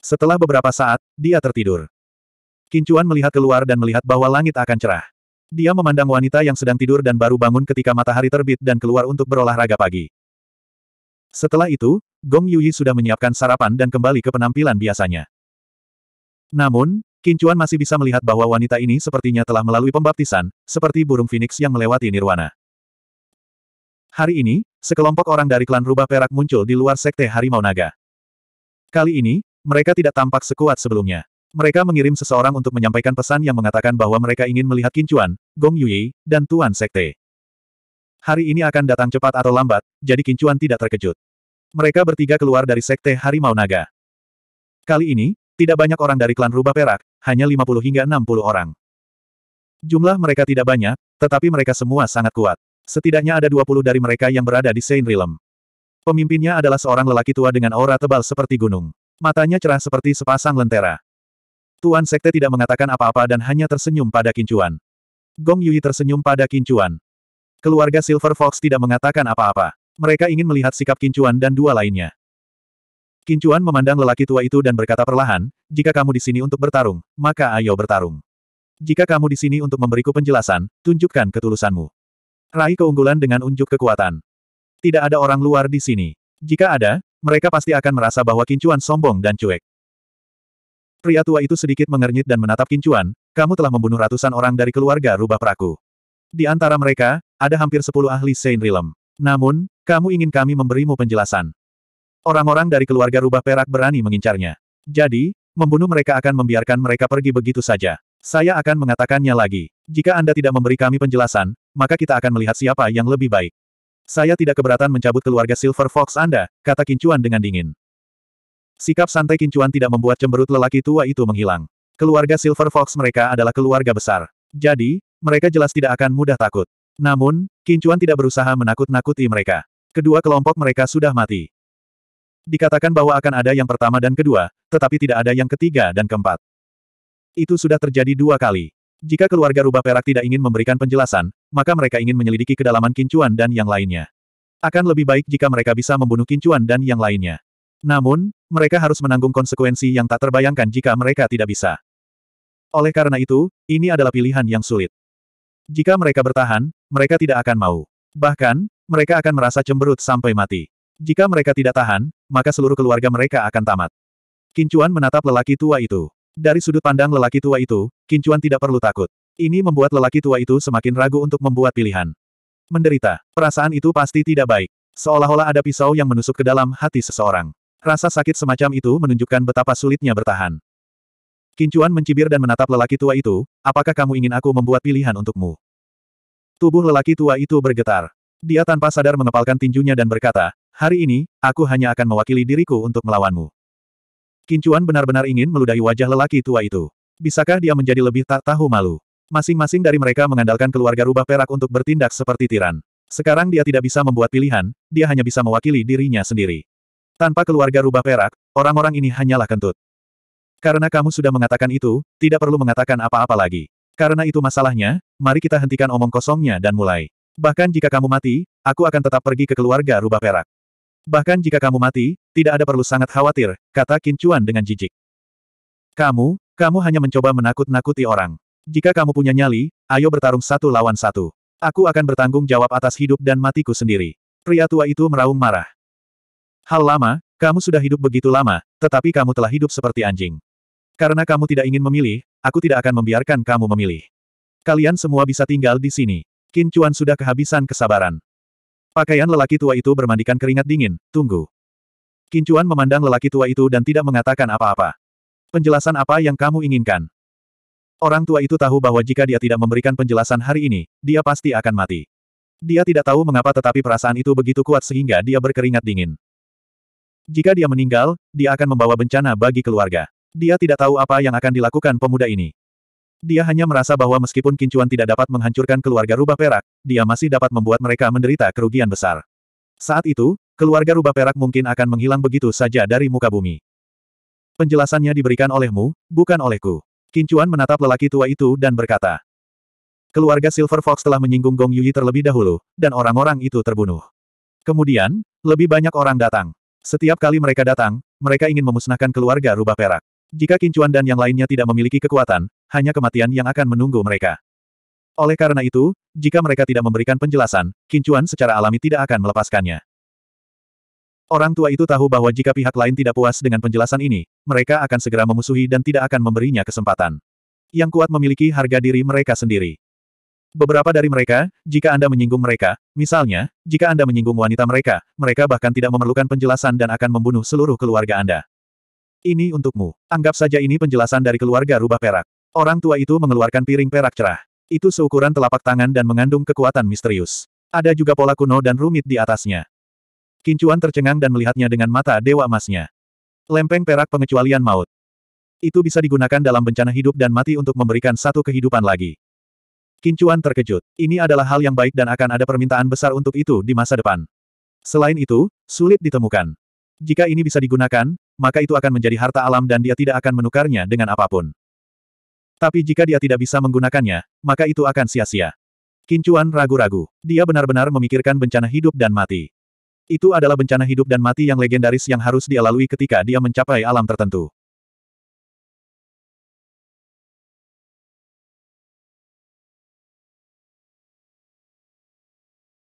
Setelah beberapa saat, dia tertidur. Kincuan melihat keluar dan melihat bahwa langit akan cerah. Dia memandang wanita yang sedang tidur dan baru bangun ketika matahari terbit dan keluar untuk berolahraga pagi. Setelah itu, Gong Yuyi sudah menyiapkan sarapan dan kembali ke penampilan biasanya. Namun, Kincuan masih bisa melihat bahwa wanita ini sepertinya telah melalui pembaptisan, seperti burung phoenix yang melewati nirwana. Hari ini, sekelompok orang dari klan rubah perak muncul di luar sekte Harimau Naga. Kali ini, mereka tidak tampak sekuat sebelumnya. Mereka mengirim seseorang untuk menyampaikan pesan yang mengatakan bahwa mereka ingin melihat Kincuan, Gong Yui, dan Tuan Sekte. Hari ini akan datang cepat atau lambat, jadi Kincuan tidak terkejut. Mereka bertiga keluar dari Sekte Harimau Naga. Kali ini, tidak banyak orang dari klan rubah perak, hanya 50 hingga 60 orang. Jumlah mereka tidak banyak, tetapi mereka semua sangat kuat. Setidaknya ada 20 dari mereka yang berada di Saint Realm. Pemimpinnya adalah seorang lelaki tua dengan aura tebal seperti gunung. Matanya cerah seperti sepasang lentera. Tuan Sekte tidak mengatakan apa-apa dan hanya tersenyum pada Kincuan. Gong Yui tersenyum pada Kincuan. Keluarga Silver Fox tidak mengatakan apa-apa. Mereka ingin melihat sikap Kincuan dan dua lainnya. Kincuan memandang lelaki tua itu dan berkata perlahan, jika kamu di sini untuk bertarung, maka ayo bertarung. Jika kamu di sini untuk memberiku penjelasan, tunjukkan ketulusanmu. Raih keunggulan dengan unjuk kekuatan. Tidak ada orang luar di sini. Jika ada, mereka pasti akan merasa bahwa Kincuan sombong dan cuek. Pria tua itu sedikit mengernyit dan menatap Kincuan, kamu telah membunuh ratusan orang dari keluarga rubah peraku. Di antara mereka, ada hampir sepuluh ahli Saint Realm. Namun, kamu ingin kami memberimu penjelasan. Orang-orang dari keluarga rubah perak berani mengincarnya. Jadi, membunuh mereka akan membiarkan mereka pergi begitu saja. Saya akan mengatakannya lagi. Jika Anda tidak memberi kami penjelasan, maka kita akan melihat siapa yang lebih baik. Saya tidak keberatan mencabut keluarga Silver Fox Anda, kata Kincuan dengan dingin. Sikap santai Kincuan tidak membuat cemberut lelaki tua itu menghilang. Keluarga Silver Fox mereka adalah keluarga besar. Jadi, mereka jelas tidak akan mudah takut. Namun, Kincuan tidak berusaha menakut-nakuti mereka. Kedua kelompok mereka sudah mati. Dikatakan bahwa akan ada yang pertama dan kedua, tetapi tidak ada yang ketiga dan keempat. Itu sudah terjadi dua kali. Jika keluarga rubah perak tidak ingin memberikan penjelasan, maka mereka ingin menyelidiki kedalaman kincuan dan yang lainnya. Akan lebih baik jika mereka bisa membunuh kincuan dan yang lainnya. Namun, mereka harus menanggung konsekuensi yang tak terbayangkan jika mereka tidak bisa. Oleh karena itu, ini adalah pilihan yang sulit. Jika mereka bertahan, mereka tidak akan mau. Bahkan, mereka akan merasa cemberut sampai mati. Jika mereka tidak tahan, maka seluruh keluarga mereka akan tamat. Kincuan menatap lelaki tua itu. Dari sudut pandang lelaki tua itu, Kincuan tidak perlu takut. Ini membuat lelaki tua itu semakin ragu untuk membuat pilihan. Menderita, perasaan itu pasti tidak baik. Seolah-olah ada pisau yang menusuk ke dalam hati seseorang. Rasa sakit semacam itu menunjukkan betapa sulitnya bertahan. Kincuan mencibir dan menatap lelaki tua itu, apakah kamu ingin aku membuat pilihan untukmu? Tubuh lelaki tua itu bergetar. Dia tanpa sadar mengepalkan tinjunya dan berkata, hari ini, aku hanya akan mewakili diriku untuk melawanmu. Kincuan benar-benar ingin meludahi wajah lelaki tua itu. Bisakah dia menjadi lebih tak tahu malu? Masing-masing dari mereka mengandalkan keluarga rubah perak untuk bertindak seperti tiran. Sekarang dia tidak bisa membuat pilihan, dia hanya bisa mewakili dirinya sendiri. Tanpa keluarga rubah perak, orang-orang ini hanyalah kentut. Karena kamu sudah mengatakan itu, tidak perlu mengatakan apa-apa lagi. Karena itu masalahnya, mari kita hentikan omong kosongnya dan mulai. Bahkan jika kamu mati, aku akan tetap pergi ke keluarga rubah perak. Bahkan jika kamu mati, tidak ada perlu sangat khawatir, kata Qin Chuan dengan jijik. Kamu, kamu hanya mencoba menakut-nakuti orang. Jika kamu punya nyali, ayo bertarung satu lawan satu. Aku akan bertanggung jawab atas hidup dan matiku sendiri. Pria tua itu meraung marah. Hal lama, kamu sudah hidup begitu lama, tetapi kamu telah hidup seperti anjing. Karena kamu tidak ingin memilih, aku tidak akan membiarkan kamu memilih. Kalian semua bisa tinggal di sini. Qin Chuan sudah kehabisan kesabaran. Pakaian lelaki tua itu bermandikan keringat dingin, tunggu. Kincuan memandang lelaki tua itu dan tidak mengatakan apa-apa. Penjelasan apa yang kamu inginkan? Orang tua itu tahu bahwa jika dia tidak memberikan penjelasan hari ini, dia pasti akan mati. Dia tidak tahu mengapa tetapi perasaan itu begitu kuat sehingga dia berkeringat dingin. Jika dia meninggal, dia akan membawa bencana bagi keluarga. Dia tidak tahu apa yang akan dilakukan pemuda ini. Dia hanya merasa bahwa meskipun kincuan tidak dapat menghancurkan keluarga rubah perak, dia masih dapat membuat mereka menderita kerugian besar. Saat itu, keluarga rubah perak mungkin akan menghilang begitu saja dari muka bumi. Penjelasannya diberikan olehmu, bukan olehku. Kincuan menatap lelaki tua itu dan berkata. Keluarga Silver Fox telah menyinggung Gong Yuyi terlebih dahulu, dan orang-orang itu terbunuh. Kemudian, lebih banyak orang datang. Setiap kali mereka datang, mereka ingin memusnahkan keluarga rubah perak. Jika Kincuan dan yang lainnya tidak memiliki kekuatan, hanya kematian yang akan menunggu mereka. Oleh karena itu, jika mereka tidak memberikan penjelasan, Kincuan secara alami tidak akan melepaskannya. Orang tua itu tahu bahwa jika pihak lain tidak puas dengan penjelasan ini, mereka akan segera memusuhi dan tidak akan memberinya kesempatan. Yang kuat memiliki harga diri mereka sendiri. Beberapa dari mereka, jika Anda menyinggung mereka, misalnya, jika Anda menyinggung wanita mereka, mereka bahkan tidak memerlukan penjelasan dan akan membunuh seluruh keluarga Anda. Ini untukmu. Anggap saja ini penjelasan dari keluarga rubah perak. Orang tua itu mengeluarkan piring perak cerah. Itu seukuran telapak tangan dan mengandung kekuatan misterius. Ada juga pola kuno dan rumit di atasnya. Kincuan tercengang dan melihatnya dengan mata dewa emasnya. Lempeng perak pengecualian maut. Itu bisa digunakan dalam bencana hidup dan mati untuk memberikan satu kehidupan lagi. Kincuan terkejut. Ini adalah hal yang baik dan akan ada permintaan besar untuk itu di masa depan. Selain itu, sulit ditemukan. Jika ini bisa digunakan, maka itu akan menjadi harta alam dan dia tidak akan menukarnya dengan apapun. Tapi jika dia tidak bisa menggunakannya, maka itu akan sia-sia. Kincuan ragu-ragu. Dia benar-benar memikirkan bencana hidup dan mati. Itu adalah bencana hidup dan mati yang legendaris yang harus dia lalui ketika dia mencapai alam tertentu.